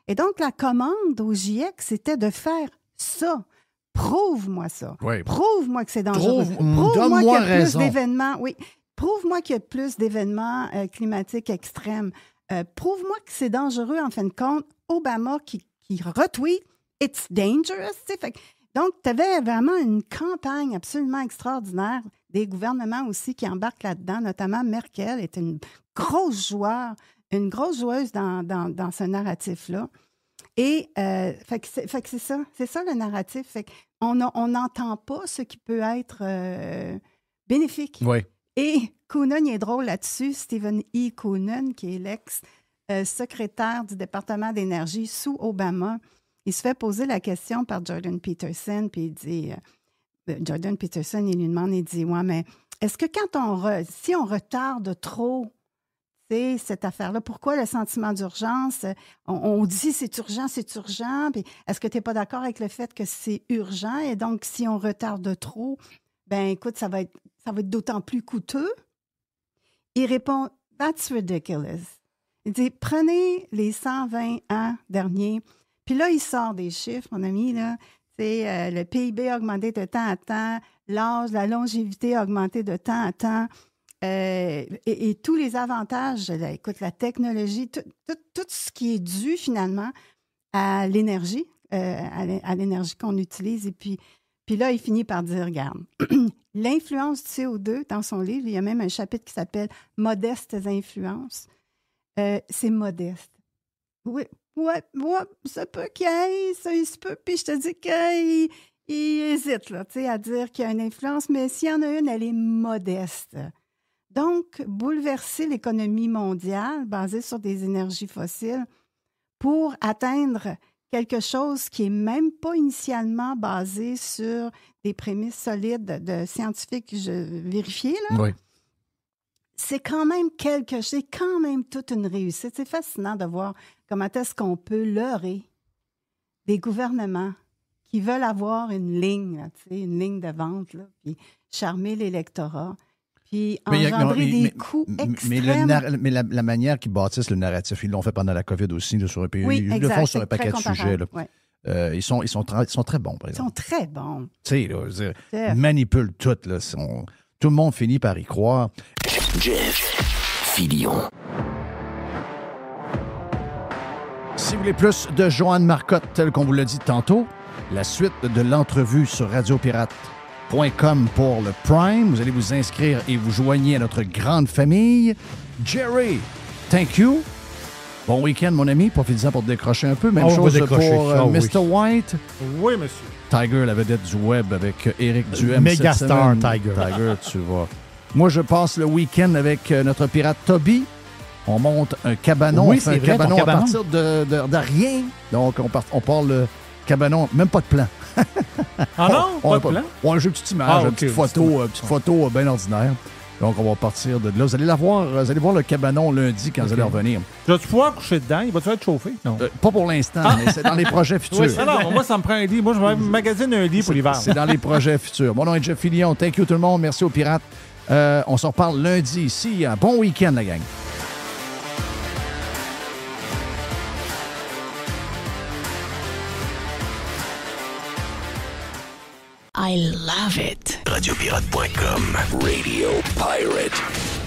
Et donc, la commande au GIEC, c'était de faire ça. Prouve-moi ça. Prouve-moi que c'est dangereux. Mm, prouve-moi qu'il y a plus d'événements. Oui. Prouve-moi qu'il y a plus d'événements euh, climatiques extrêmes. Euh, prouve-moi que c'est dangereux, en fin de compte. Obama qui, qui retweet It's dangerous. donc, tu avais vraiment une campagne absolument extraordinaire des gouvernements aussi qui embarquent là-dedans, notamment Merkel est une grosse joueur une grosse joueuse dans, ce narratif-là. Et euh, c'est ça, c'est ça le narratif. Fait on n'entend pas ce qui peut être euh, bénéfique. Et Coonan est drôle là-dessus, Stephen E. Coonan, qui est l'ex-secrétaire euh, du département d'énergie sous Obama. Il se fait poser la question par Jordan Peterson, puis il dit Jordan Peterson, il lui demande, il dit Ouais, mais est-ce que quand on si on retarde trop cette affaire-là. Pourquoi le sentiment d'urgence? On, dit c'est urgent, c'est urgent. est-ce que tu n'es pas d'accord avec le fait que c'est urgent? Et donc, si on retarde trop, ben écoute, ça va être, ça va être d'autant plus coûteux. Il répond, That's ridiculous. Il dit, prenez les 120 ans derniers. Puis là, il sort des chiffres, mon ami, là. Euh, le PIB a augmenté de temps à temps, l'âge, la longévité a augmenté de temps à temps. Euh, et, tous les avantages, là, écoute, la technologie, tout, ce qui est dû finalement à l'énergie, euh, à l'énergie qu'on utilise. Et puis, puis là, il finit par dire, regarde, (clears throat) l'influence du CO2 dans son livre, il y a même un chapitre qui s'appelle Modestes influences. Euh, c'est modeste. Oui, ouais, ouais, ça peut qu'il y ça il se peut. Puis je te dis qu'il il hésite là, à dire qu'il y a une influence, mais s'il y en a une, elle est modeste. Donc, bouleverser l'économie mondiale basée sur des énergies fossiles pour atteindre quelque chose qui n'est même pas initialement basé sur des prémices solides de scientifiques vérifiées, c'est quand même quelque chose. c'est quand même toute une réussite. C'est fascinant de voir comment est-ce qu'on peut leurrer des gouvernements qui veulent avoir une ligne, une ligne de vente, là, puis charmer l'électorat. Puis des mais, extrêmes. Mais, la, manière qu'ils bâtissent le narratif, ils l'ont fait pendant la COVID aussi, sur le pays, ils le font sur un paquet de sujets. Euh, ils, sont, ils, sont sont très bons, par exemple. Ils sont très bons. Tu sais, ils manipulent tout. tout le monde finit par y croire. Jeff Filion. Si vous voulez plus de Joanne Marcotte, tel qu'on vous l'a dit tantôt, la suite de l'entrevue sur Radio Pirate .com pour le Prime. Vous allez vous inscrire et vous joignez à notre grande famille. Jerry, thank you. Bon week-end, mon ami. Profitez-en pour te décrocher un peu. Même chose pour Mr. Euh, ah White. Oui, monsieur. Tiger, la vedette du web avec Eric euh, euh, Duhem. Méga Tiger. Tiger, tu vois. Moi, je passe le week-end avec notre pirate Toby. On monte un cabanon. Oui, c'est un cabanon, à partir de, rien. Donc, on, parle on cabanon, même pas de plan ah non? On, pas de plan? On, a ah, une petite image, une euh, petite photo, une petite photo bien ordinaire. Donc, on va partir de là. Vous allez, la voir, euh, vous allez voir le cabanon lundi quand vous allez revenir. Vas-tu pouvoir coucher dedans? Il va-tu être chauffé? Non. Euh, pas pour l'instant, ah! mais c'est dans les projets (laughs) futurs. Oui, non, moi, ça me prend un lit. Moi, je vais magasiner un lit pour l'hiver. C'est dans les projets futurs. Mon nom est Jeff Fillion. Thank you tout le monde. Merci aux pirates. on se reparle lundi ici. Bon week-end, la gang. I love it. Radiopirate.com. Radio Pirate.